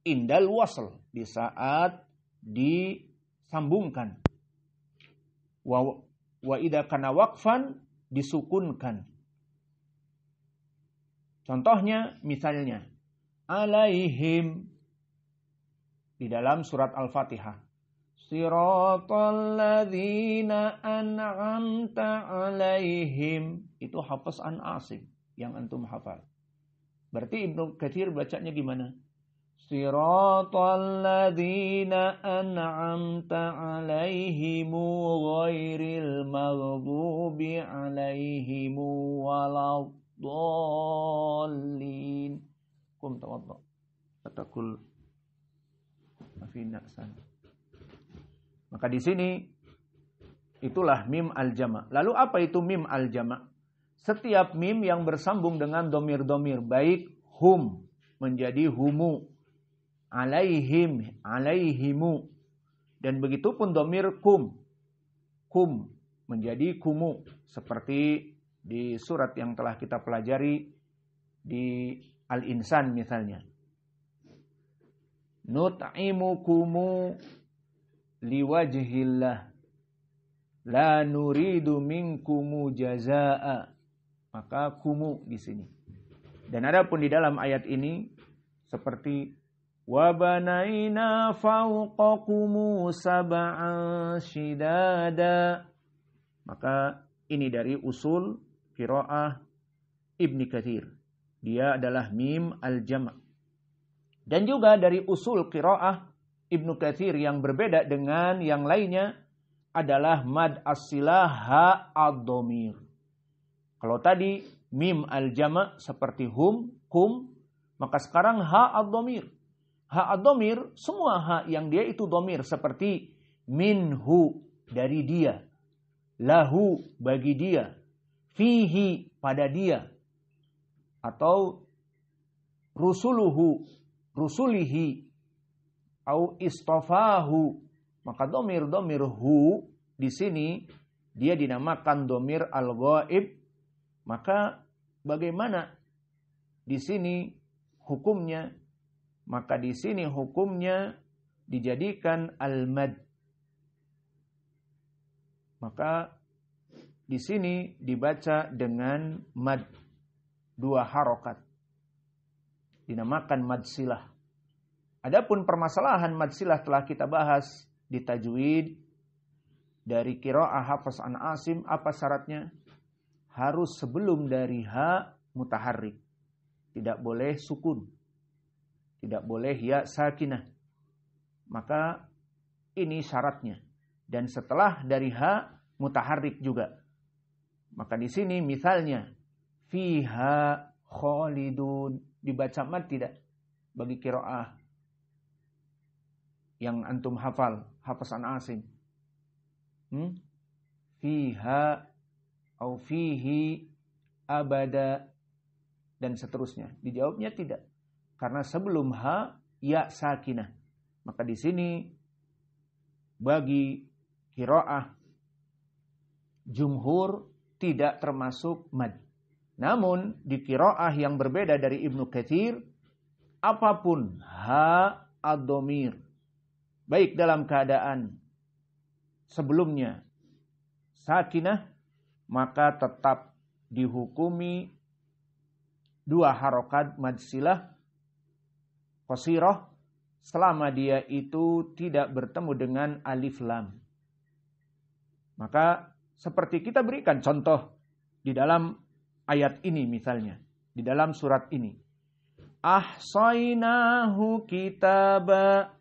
indal wasl di saat disambungkan. Wa, wa kana wakfan disukunkan. Contohnya misalnya alaihim di dalam surat Al-Fatihah. Siratul الذين an'amta alaihim Itu hafaz an asim yang antum hafal. Berarti Ibnu Kathir bacanya gimana? Siratul ladzina an'amta 'alaihim ghairil maghdubi 'alaihim waladdallin. Kum tawadda. Atakul. Afina sana. Maka di sini itulah mim al-jama. Lalu apa itu mim al-jama? Setiap mim yang bersambung dengan domir-domir baik hum menjadi humu, alaihim, alaihimu, dan begitu pun domir kum, kum menjadi kumu seperti di surat yang telah kita pelajari di Al-Insan misalnya. nutaimu kumu liwajhillah la nuridu minkum jazaa'a maka kumu di sini dan adapun di dalam ayat ini seperti wabanaina fawqakumu sab'an shidada maka ini dari usul qiraah Ibni kathir. dia adalah mim al-jam' dan juga dari usul qiraah Ibnu Katsir yang berbeda dengan yang lainnya adalah mad asilah ha adomir. Kalau tadi mim al jama seperti hum, hum, maka sekarang ha adomir. Ha adomir semua ha yang dia itu domir seperti minhu dari dia, lahu bagi dia, fihi pada dia, atau rusuluhu rusulihi au istofahu. Maka domir domir hu di sini dia dinamakan domir al ghaib. Maka bagaimana di sini hukumnya? Maka di sini hukumnya dijadikan al mad. Maka di sini dibaca dengan mad dua harokat dinamakan mad silah Adapun permasalahan madsilah telah kita bahas di tajwid dari kiroah hafaz an asim apa syaratnya? Harus sebelum dari ha mutaharrik. Tidak boleh sukun. Tidak boleh ya sakinah. Maka ini syaratnya. Dan setelah dari ha mutaharrik juga. Maka di sini misalnya fiha kholidun dibaca mat tidak bagi kiroah yang antum hafal, hafasan asim. Hmm? Fiha au fihi abada dan seterusnya. Dijawabnya tidak. Karena sebelum ha ya sakinah. Maka di sini bagi kiroah jumhur tidak termasuk mad. Namun di kiroah yang berbeda dari Ibnu Katsir apapun ha adomir baik dalam keadaan sebelumnya sakinah maka tetap dihukumi dua harokat majsilah kosiroh selama dia itu tidak bertemu dengan alif lam. Maka seperti kita berikan contoh di dalam ayat ini misalnya, di dalam surat ini. Ahsainahu kitabah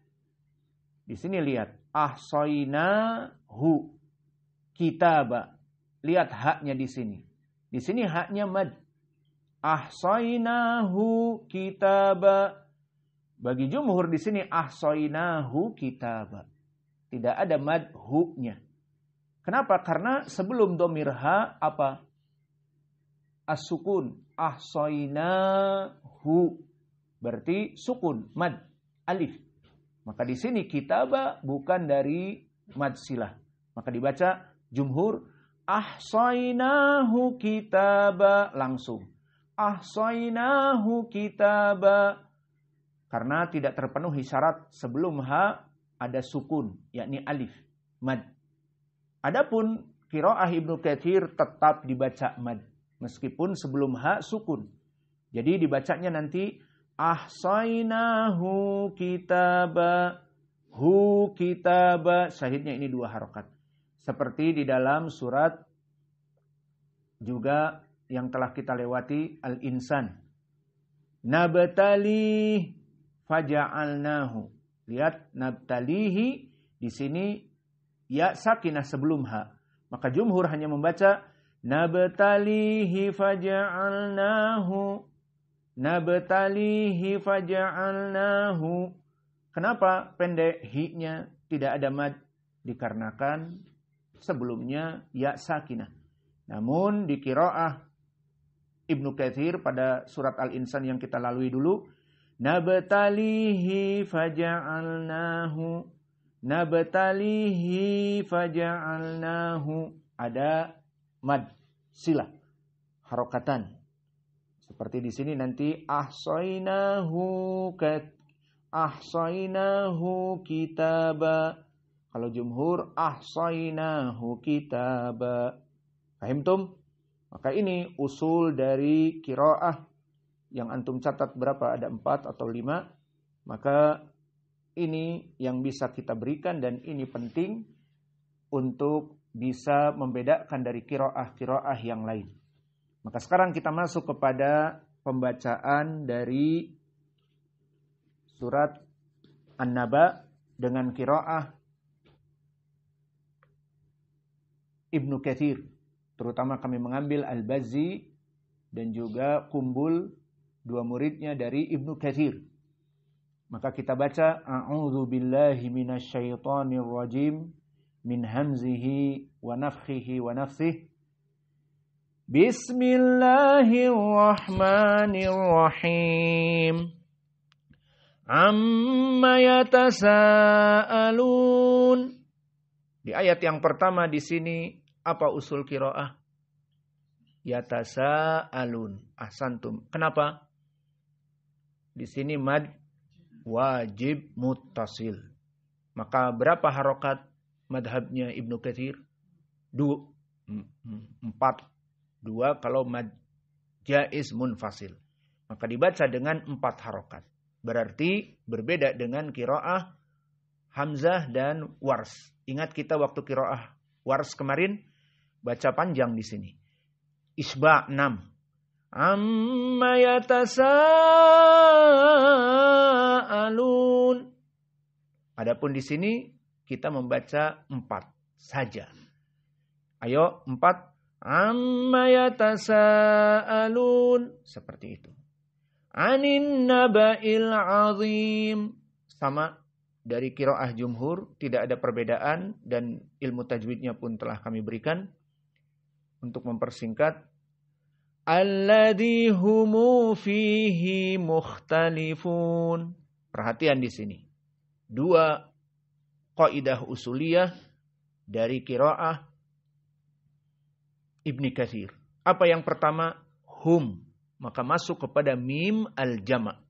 di sini lihat ahsoina hu kitaba. Lihat haknya di sini. Di sini haknya mad. Ahsoinahu kitaba. Bagi jumhur di sini ahsoinahu kitaba. Tidak ada mad hu-nya. Kenapa? Karena sebelum domir ha apa? As-sukun. Ahsoinahu. Berarti sukun, mad, alif. Maka di sini kitaba bukan dari mad silah. Maka dibaca jumhur ahsainahu kitaba langsung. Ahsainahu kitaba karena tidak terpenuhi syarat sebelum ha ada sukun yakni alif mad. Adapun Kiroah Ibnu Kathir tetap dibaca mad meskipun sebelum ha sukun. Jadi dibacanya nanti ahsainahu kitaba hu kitaba syahidnya ini dua harokat seperti di dalam surat juga yang telah kita lewati al-insan nabtali faja'alnahu lihat nabtalihi di sini ya sakinah sebelum ha maka jumhur hanya membaca nabtalihi faja'alnahu nabtalihi faja'alnahu. Kenapa pendek hi-nya tidak ada mad? Dikarenakan sebelumnya ya sakinah. Namun di kiroah Ibnu Kathir pada surat Al-Insan yang kita lalui dulu. Nabtalihi faja'alnahu. Nabtalihi faja'alnahu. Ada mad, silah, harokatan. Seperti di sini nanti ahsainahu kat ahsainahu kitaba. Kalau jumhur ahsainahu kitaba. tum Maka ini usul dari kiroah yang antum catat berapa ada empat atau lima. Maka ini yang bisa kita berikan dan ini penting untuk bisa membedakan dari kiroah-kiroah yang lain. Maka sekarang kita masuk kepada pembacaan dari surat An-Naba dengan kiroah Ibnu Kathir. Terutama kami mengambil Al-Bazzi dan juga Kumbul dua muridnya dari Ibnu Kathir. Maka kita baca A'udzu billahi minasyaitonir rajim min hamzihi wa nafkhihi wa nafsihi Bismillahirrahmanirrahim. Amma yatasa'alun. Di ayat yang pertama di sini apa usul kiroah? Yatasa'alun. Ahsantum. Kenapa? Di sini mad wajib mutasil. Maka berapa harokat madhabnya Ibnu Kathir? Dua. Empat Dua kalau mad jaiz munfasil. Maka dibaca dengan empat harokat. Berarti berbeda dengan kiroah, hamzah, dan wars. Ingat kita waktu kiroah wars kemarin, baca panjang di sini. Isba 6. Amma yatasa'alun. Adapun di sini kita membaca empat saja. Ayo empat amma yatasaalun seperti itu anin naba'il azim sama dari kiroah jumhur tidak ada perbedaan dan ilmu tajwidnya pun telah kami berikan untuk mempersingkat alladhi fihi mukhtalifun perhatian di sini dua kaidah usuliyah dari kiroah Ibni Kathir. Apa yang pertama? Hum. Maka masuk kepada mim al-jama.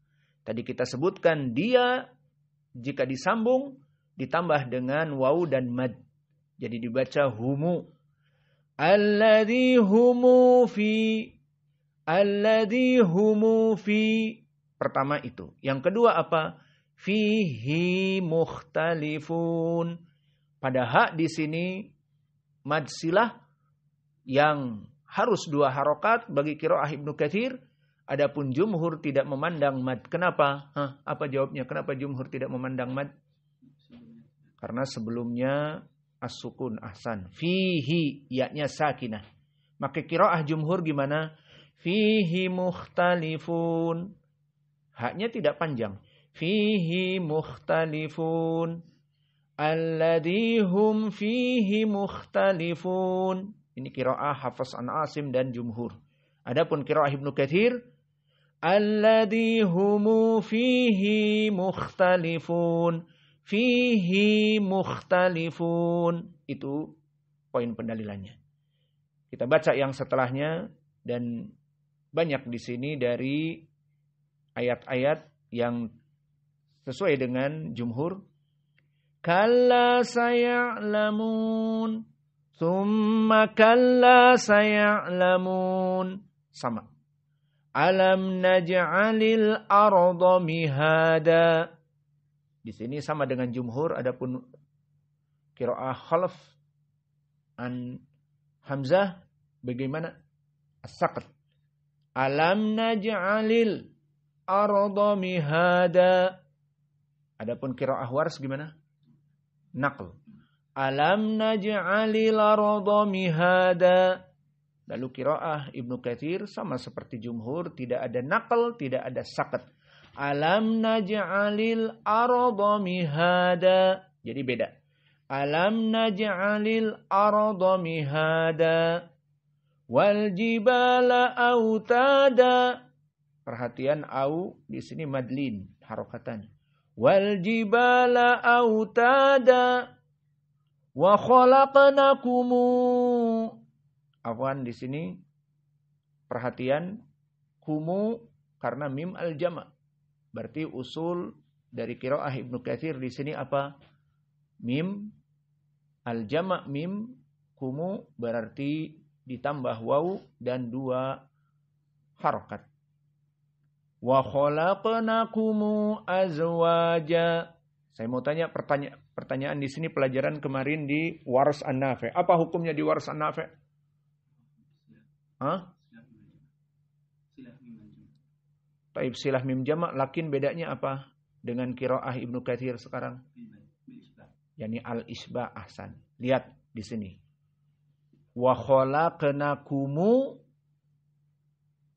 Tadi kita sebutkan dia jika disambung ditambah dengan wau dan mad. Jadi dibaca humu. Alladhi humu fi. Alladhi humu fi. Pertama itu. Yang kedua apa? Fihi mukhtalifun. Pada hak di sini mad silah yang harus dua harokat bagi kiroah Ibnu Kathir. Adapun jumhur tidak memandang mad. Kenapa? Hah, apa jawabnya? Kenapa jumhur tidak memandang mad? Karena sebelumnya as-sukun ahsan. Fihi, yaknya sakinah. Maka kiroah jumhur gimana? Fihi mukhtalifun. Haknya tidak panjang. Fihi mukhtalifun. Alladihum fihi mukhtalifun. Ini kiroah Hafaz an Asim dan Jumhur. Adapun kiroah Ibnu Kathir. Alladhi humu fihi mukhtalifun. Fihi mukhtalifun. Itu poin pendalilannya. Kita baca yang setelahnya dan banyak di sini dari ayat-ayat yang sesuai dengan jumhur. Kalla saya'lamun. ثم كلا سيعلمون sama alam naj'alil arda mihada di sini sama dengan jumhur adapun qiraah khalaf an hamzah bagaimana as-saqat alam naj'alil arda mihada adapun qiraah waris gimana naql Alam naj'alil arda mihada. Lalu kiroah Ibnu Kathir sama seperti jumhur, tidak ada nakal, tidak ada sakat. Alam naj'alil arda mihada. Jadi beda. Alam naj'alil arda mihada. Wal jibala autada. Perhatian au di sini madlin harokatan. Wal jibala autada wa khalaqnakum afwan di sini perhatian kumu karena mim al jama berarti usul dari qiraah Ibnu Katsir di sini apa mim al jama mim kumu berarti ditambah wau dan dua harokat wa khalaqnakum azwaja saya mau tanya pertanyaan Pertanyaan di sini pelajaran kemarin di waras an -Nafe. Apa hukumnya di waras an -Nafe? Hah? Taib silah mim jamak lakin bedanya apa dengan kiroah Ibnu Kathir sekarang? Yani al-isba ahsan. Lihat di sini. Wa kumu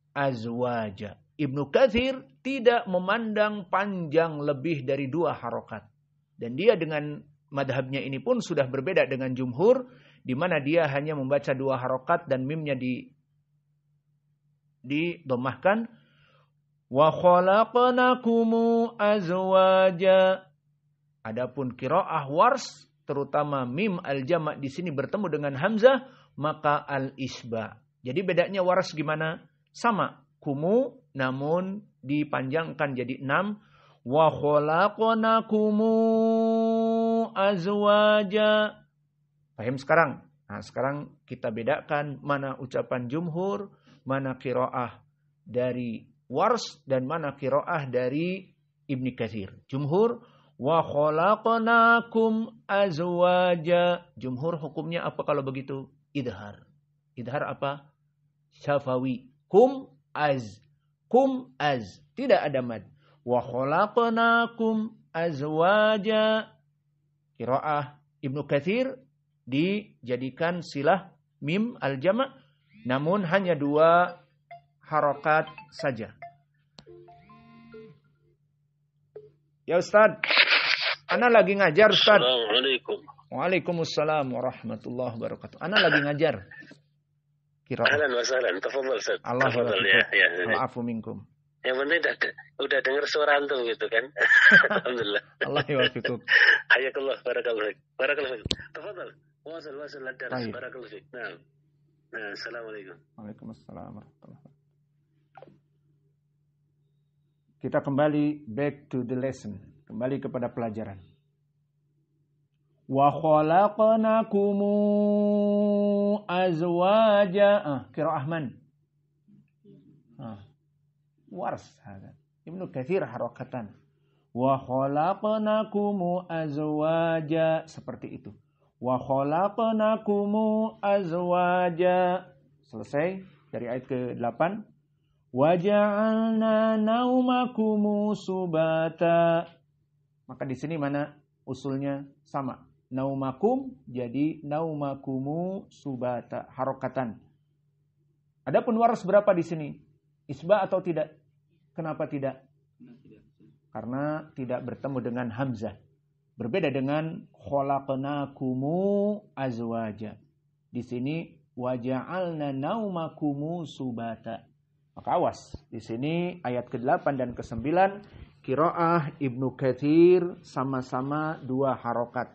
azwaja. Ibnu Kathir tidak memandang panjang lebih dari dua harokat. Dan dia dengan madhabnya ini pun sudah berbeda dengan jumhur, di mana dia hanya membaca dua harokat dan mimnya di didomahkan. Wa khalaqnakumu azwaja. Adapun kiroah wars, terutama mim al-jamak di sini bertemu dengan hamzah, maka al-isba. Jadi bedanya wars gimana? Sama, kumu namun dipanjangkan jadi enam Waholakonakumu azwaja Paham sekarang? Nah, sekarang kita bedakan mana ucapan jumhur, mana kiroah dari wars, dan mana kiroah dari Ibni Katsir. Jumhur, wa khalaqnakum azwaja. Jumhur hukumnya apa kalau begitu? Idhar. Idhar apa? Syafawi. Kum az. Kum az. Tidak ada mad wa khalaqnakum azwaja. Kiroah Ibnu Kathir dijadikan silah mim al-jama' namun hanya dua harokat saja. Ya Ustaz, Ana lagi ngajar Ustaz. Assalamualaikum. Waalaikumsalam warahmatullahi wabarakatuh. Ana lagi ngajar. Kira. Ahlan wa sahlan, tafadhal Ustaz. Allah tafadhal ya. ya. ya. Al-afu minkum. Yang penting udah, udah dengar suara antum gitu kan. Alhamdulillah. Allah ya wafikum. Hayakallah Barakallah. barakallah Barakallahu Tafadhal. Wasal wasal ladar barakallah barakallahu Nah, Assalamualaikum. Waalaikumsalam warahmatullahi Kita kembali back to the lesson, kembali kepada pelajaran. Wa khalaqnakum azwaja. Ah, kira ahman. Wars. Ibnu Kathir harokatan. Wa khalaqnakumu azwaja. Seperti itu. Wa khalaqnakumu azwaja. Selesai dari ayat ke-8. Wa ja'alna naumakumu subata. Maka di sini mana usulnya sama. Naumakum jadi naumakumu subata harokatan. Adapun waras berapa di sini? Isba atau tidak? Kenapa tidak? Karena tidak bertemu dengan hamzah. Berbeda dengan kholaqnakumu azwaja. Di sini waja'alna naumakumu subata. Maka awas, di sini ayat ke-8 dan ke-9 Kiroah Ibnu Kathir sama-sama dua harokat.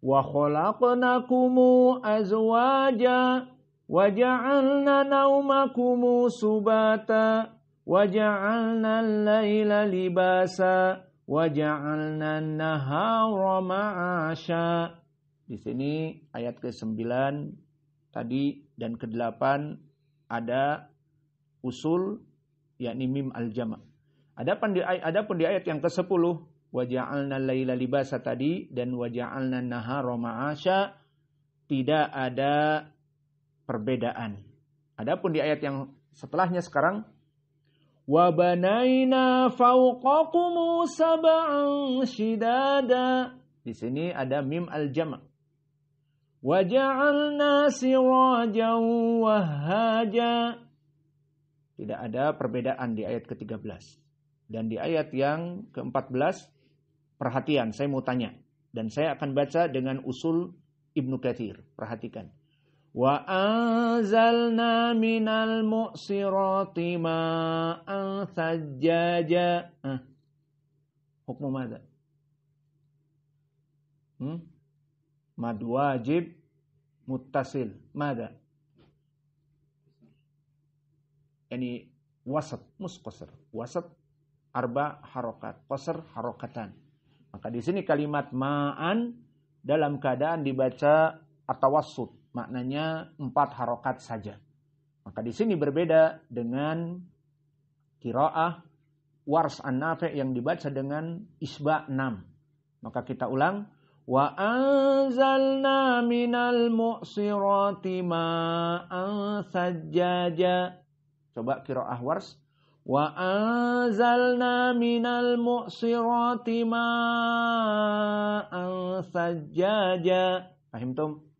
Wa khalaqnakumu azwaja wa ja'alna naumakumu subata وجعلنا الليل libasa وجعلنا النهار ma'asha di sini ayat ke-9 tadi dan ke-8 ada usul yakni mim al-jama. Adapun di adapun di ayat yang ke-10 waja'alna laila libasa tadi dan waja'alna nahara ma'asha tidak ada perbedaan. Adapun di ayat yang setelahnya sekarang Wabanaina fauqakumu سَبْعًا shidada. Di sini ada mim al-jama' Waja'alna sirajan wahaja. Tidak ada perbedaan di ayat ke-13. Dan di ayat yang ke-14, perhatian, saya mau tanya. Dan saya akan baca dengan usul Ibnu Kathir. Perhatikan. وأنزلنا من المؤسرات ماء ثجاجا hukum ماذا؟ hmm? Mad wajib, متصل ماذا؟ Ini wasat mus qasr wasat arba harokat qasr harokatan maka di sini kalimat ma'an dalam keadaan dibaca atawassut maknanya empat harokat saja. Maka di sini berbeda dengan kiroah wars an yang dibaca dengan isba enam Maka kita ulang wa anzalna minal mu'sirati ma'an sajjaja. Coba kiroah wars wa anzalna minal mu'sirati ma'an sajjaja. Fahim tuh?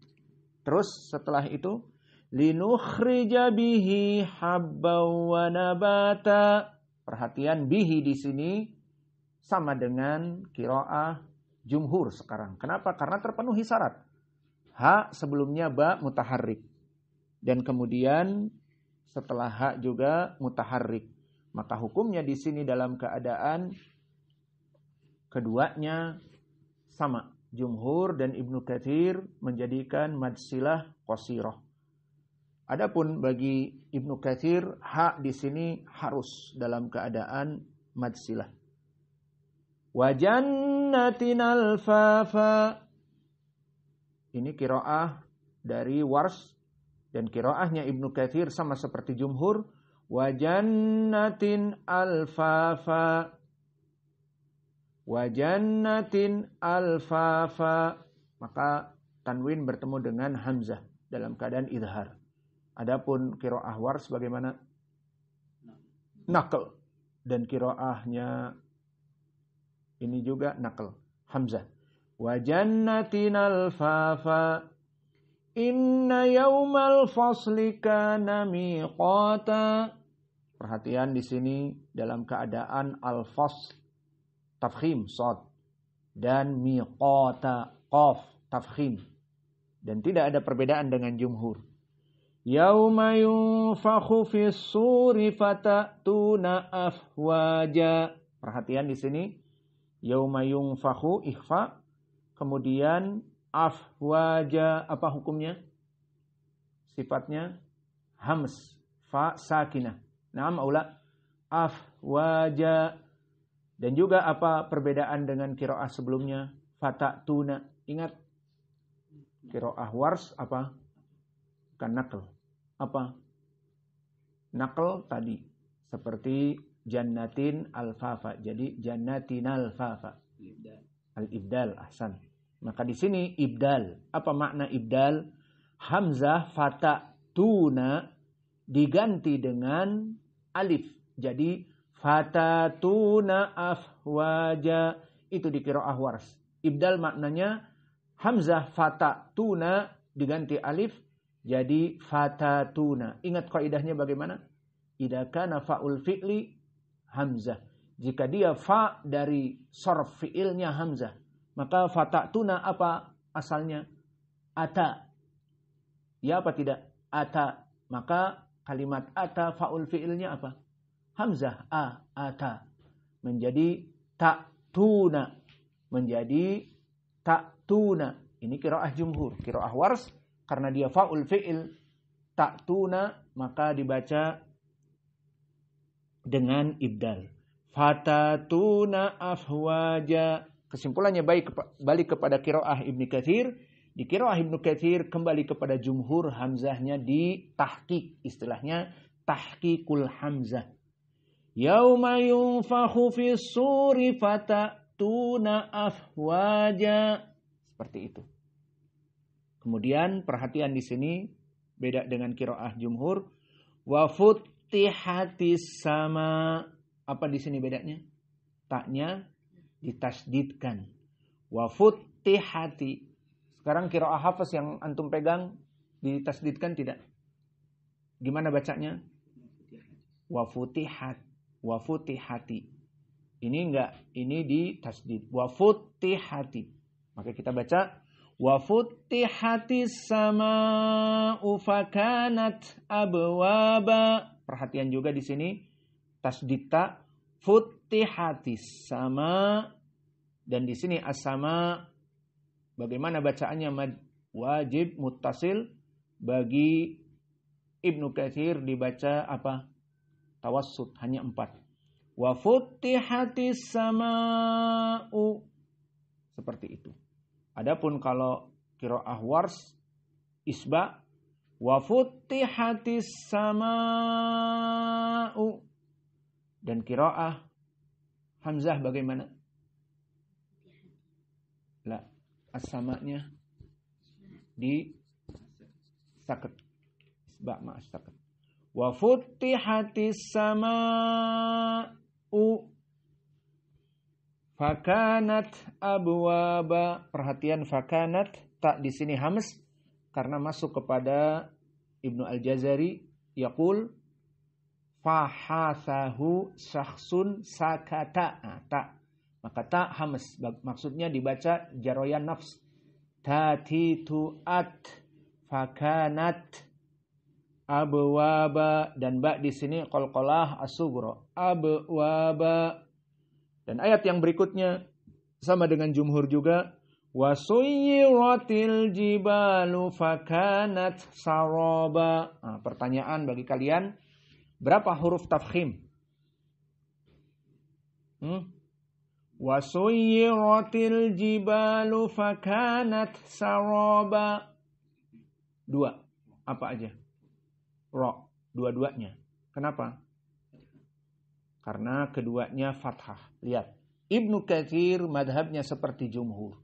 Terus setelah itu linukhrija bihi nabata. Perhatian bihi di sini sama dengan kiroah jumhur sekarang. Kenapa? Karena terpenuhi syarat. Ha sebelumnya ba mutaharrik. Dan kemudian setelah ha juga mutaharrik. Maka hukumnya di sini dalam keadaan keduanya sama jumhur dan Ibnu Kathir menjadikan silah kosiroh. Adapun bagi Ibnu Kathir, hak di sini harus dalam keadaan madsilah. Wa al alfafa. Ini kiroah dari Wars dan kiroahnya Ibnu Kathir sama seperti jumhur. Wajannatin al alfafa wa jannatin alfafa maka tanwin bertemu dengan hamzah dalam keadaan idhar adapun qiraah war sebagaimana nakal dan qiraahnya ini juga nakal hamzah wa jannatin alfafa inna yaumal fasli kana miqata perhatian di sini dalam keadaan al-fasl tafkhim sod dan miqata qaf tafkhim dan tidak ada perbedaan dengan jumhur yauma yunfakhu fis suri fatatuna afwaja perhatian di sini yauma yunfakhu ikhfa kemudian afwaja apa hukumnya sifatnya hams fa sakinah na'am aula afwaja dan juga apa perbedaan dengan kiroah sebelumnya? Fata tuna. Ingat. Kiroah wars apa? Bukan nakel. Apa? Nakel tadi. Seperti jannatin alfafa. Jadi jannatin alfafa. Al-ibdal. Ahsan. Maka di sini ibdal. Apa makna ibdal? Hamzah fata tuna diganti dengan alif. Jadi fatatuna afwaja itu di qiraah wars ibdal maknanya hamzah fatatuna diganti alif jadi fatatuna ingat kaidahnya bagaimana idza kana faul fi'li hamzah jika dia fa dari sorf fi'ilnya hamzah maka fatatuna apa asalnya ata ya apa tidak ata maka kalimat ata faul fi'ilnya apa hamzah a ata menjadi tak tuna menjadi tak tuna ini kiroah jumhur kiroah wars karena dia faul fiil tak tuna maka dibaca dengan ibdal fata tuna afwaja kesimpulannya baik balik kepada kiroah Ibnu kathir di kiroah Ibnu kathir kembali kepada jumhur hamzahnya di tahkik istilahnya tahkikul hamzah Yauma yunfakhu fis suri fatatuna afwaja. Seperti itu. Kemudian perhatian di sini beda dengan kiroah jumhur. Wa futihatis sama apa di sini bedanya? Taknya ditasdidkan. Wa futihati. Sekarang kiroah hafaz yang antum pegang ditasdidkan tidak? Gimana bacanya? Wa futihat wa futihati. Ini enggak, ini di tasdid. Wa futihati. Maka kita baca wa futihati sama ufakanat abwaba. Perhatian juga di sini tasdita futihati sama dan di sini asama bagaimana bacaannya mad wajib mutasil bagi Ibnu Katsir dibaca apa Tawassut hanya empat. Wa hati sama'u. Seperti itu. Adapun kalau kiroah wars isba wa hati sama'u dan kiroah hamzah bagaimana? La asamanya di saket. Isba ma'as saket wa futtihatis sama'u fakanat abwaba perhatian fakanat tak di sini hamas karena masuk kepada Ibnu Al-Jazari yaqul fahasahu syakhsun sakata nah, tak maka tak hamas maksudnya dibaca jaroyan nafs tatitu at fakanat abwaba dan ba di sini qalqalah asugro sugro abwaba dan ayat yang berikutnya sama dengan jumhur juga wasuyiratil jibalu fakanat saroba nah, pertanyaan bagi kalian berapa huruf tafkhim hmm? Wasuyiratil jibalu fakanat saroba. Dua. Apa aja? ro, dua-duanya. Kenapa? Karena keduanya fathah. Lihat, Ibnu Katsir madhabnya seperti jumhur.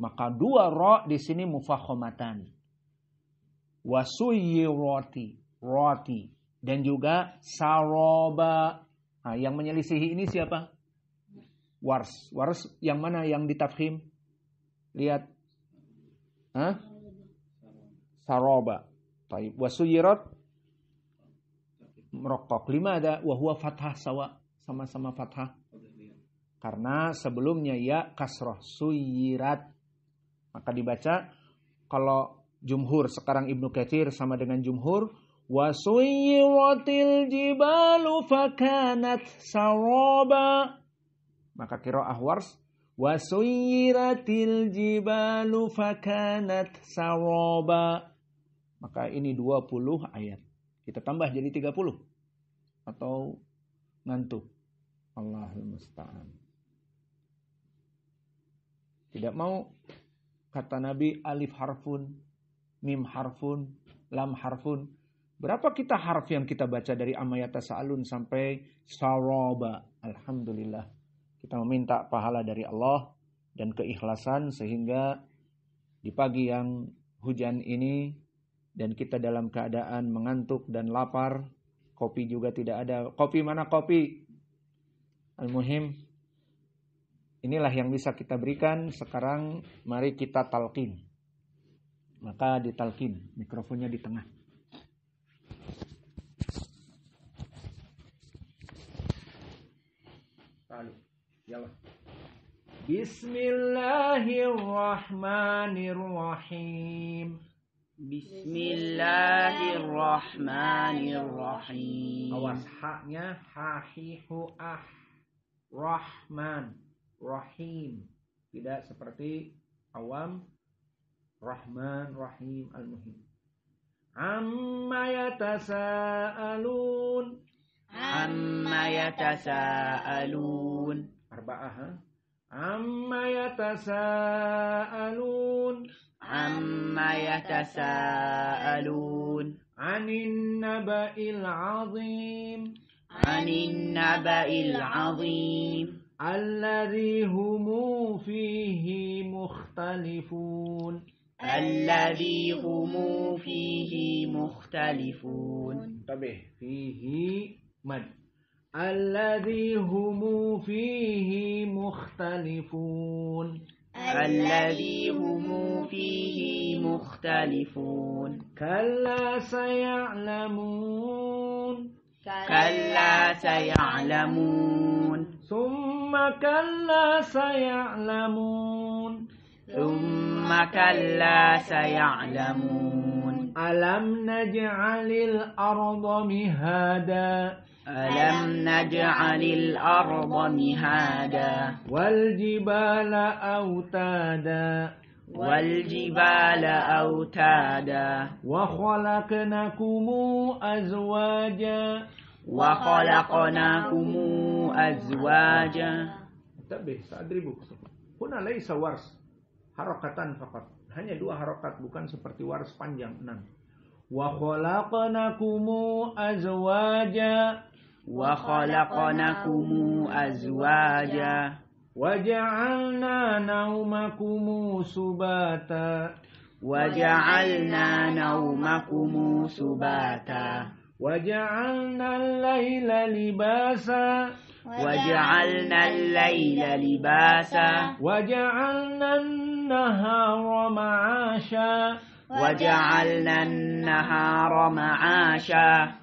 Maka dua ro di sini mufakhomatan. Wasuyi roti, roti. Dan juga saroba. Nah, yang menyelisihi ini siapa? Wars. Wars yang mana yang ditafhim? Lihat. Hah? Saroba. Taib. Wasuyirat merokok. Lima ada wahwa fathah sawa sama-sama fathah. Karena sebelumnya ya kasroh suyirat. Maka dibaca kalau jumhur sekarang Ibnu Katsir sama dengan jumhur wasuyiratil jibalu fakanat saroba Maka kira ahwars wasuyiratil jibalu fakanat saroba Maka ini 20 ayat. Kita tambah jadi 30 atau ngantuk. Allah musta'an. Tidak mau kata Nabi alif harfun, mim harfun, lam harfun. Berapa kita harf yang kita baca dari amayata sa'alun sampai saroba. Alhamdulillah. Kita meminta pahala dari Allah dan keikhlasan sehingga di pagi yang hujan ini dan kita dalam keadaan mengantuk dan lapar, kopi juga tidak ada. Kopi mana kopi? Al-Muhim, inilah yang bisa kita berikan. Sekarang mari kita talqin. Maka ditalkin mikrofonnya di tengah. Lalu, jalan. Bismillahirrahmanirrahim. Bismillahirrahmanirrahim. Awas haknya hahihu ah. Rahman, Rahim. Tidak seperti awam Rahman, Rahim, Al-Muhim. Amma yatasa'alun. Amma yatasa'alun. Arba'ah. Amma yatasa'alun. عما يتساءلون عن النبأ العظيم عن النبأ العظيم الذي هم فيه مختلفون الذي هم فيه مختلفون طبعا فيه مد الذي هم فيه مختلفون الذي هم فيه مختلفون كلا سيعلمون كلا سيعلمون ثم كلا سيعلمون ثم كلا سيعلمون ألم نجعل الأرض مهادا ألم نجعل الأرض مهادا والجبال أوتادا والجبال أوتادا وخلقناكم أزواجا وخلقناكم أزواجا انتبه سأدربك هنا ليس ورس harokatan fakat hanya dua harokat bukan seperti waris panjang enam wa khalaqnakumu azwaja وخلقناكم أزواجا وجعلنا نومكم سباتا وجعلنا نومكم سباتا وجعلنا الليل لباسا وجعلنا الليل لباسا وجعلنا النهار معاشا وجعلنا النهار معاشا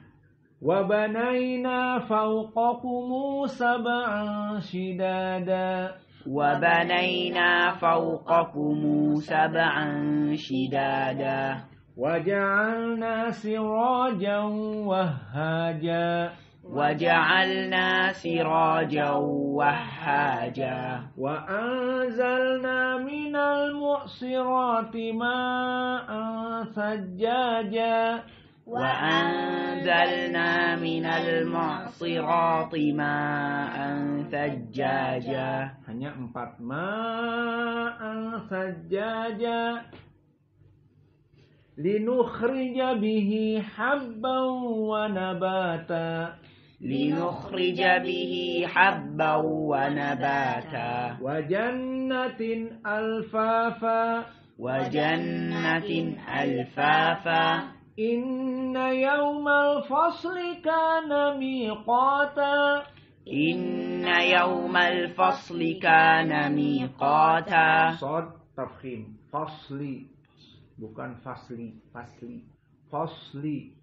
وبنينا فوقكم سبعا شدادا وبنينا فوقكم سبعا شدادا وجعلنا سراجا وهاجا وجعلنا سراجا وهاجا وأنزلنا من المعصرات ماء ثجاجا وأنزلنا من المعصرات ماء ثجاجا hanya أمبات ماء ثجاجا لنخرج به حبا ونباتا لنخرج به حبا ونباتا وجنة ألفافا وجنة ألفافا إن يوم الفصل كان ميقاتا إن يوم الفصل كان ميقاتا صاد تفخيم فصلي bukan fasli fasli fasli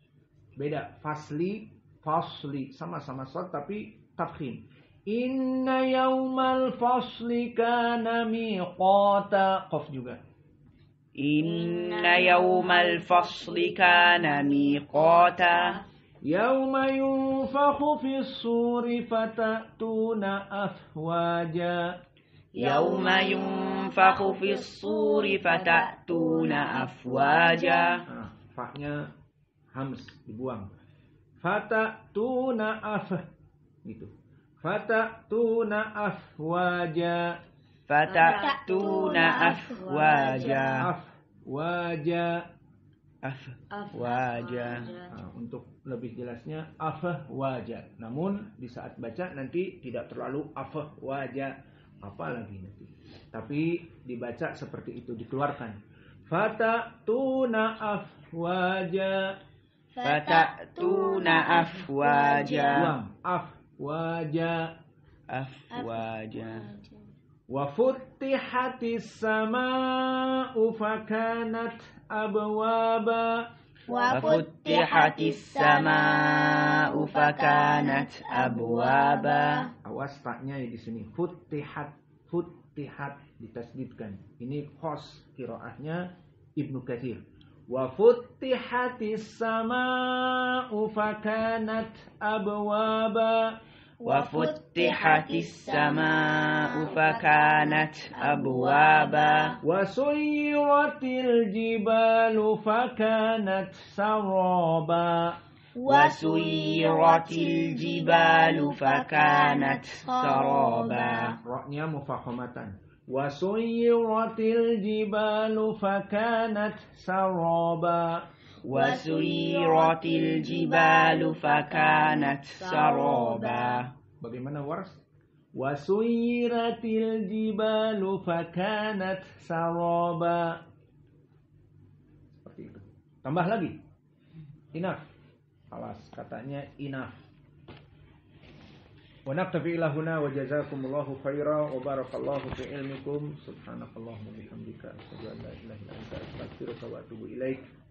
beda fasli fasli sama-sama sod tapi tafkhim inna yaumal fasli kana miqata qaf juga إن يوم الفصل كان ميقاتا يوم ينفخ في الصور فتأتون أفواجا يوم ينفخ في الصور فتأتون أفواجا faknya آه، همس dibuang فتأتون tuna gitu fatatuna afwaja afwaja afwaja wajah ah, untuk lebih jelasnya afwaja namun di saat baca nanti tidak terlalu afwaja apa apalagi nanti tapi dibaca seperti itu dikeluarkan fata tuna afwaja fata tuna afwaja afwaja afwaja وفتحت السماء فكانت أبوابا وفتحت السماء فكانت abwaba. awas taknya ya di sini futihat futihat ditasdidkan ini khos kiroahnya Ibnu Katsir wa futihatis sama'u fakanat abwaba وفتحت السماء فكانت أبوابا وسيرت الجبال فكانت سرابا وسيرت الجبال فكانت سرابا رأني مفهومة وسيرت الجبال فكانت سرابا Wasuiratil jibalu fakanat saroba. Bagaimana waras? Wasuiratil jibalu fakanat saroba. Seperti itu. Tambah lagi. Inaf. Alas katanya inaf. ونكتفي إلى هنا وجزاكم الله خيرا وبارك الله في علمكم سبحانك اللهم وبحمدك أشهد أن لا إله إلا أنت أستغفرك وأتوب إليك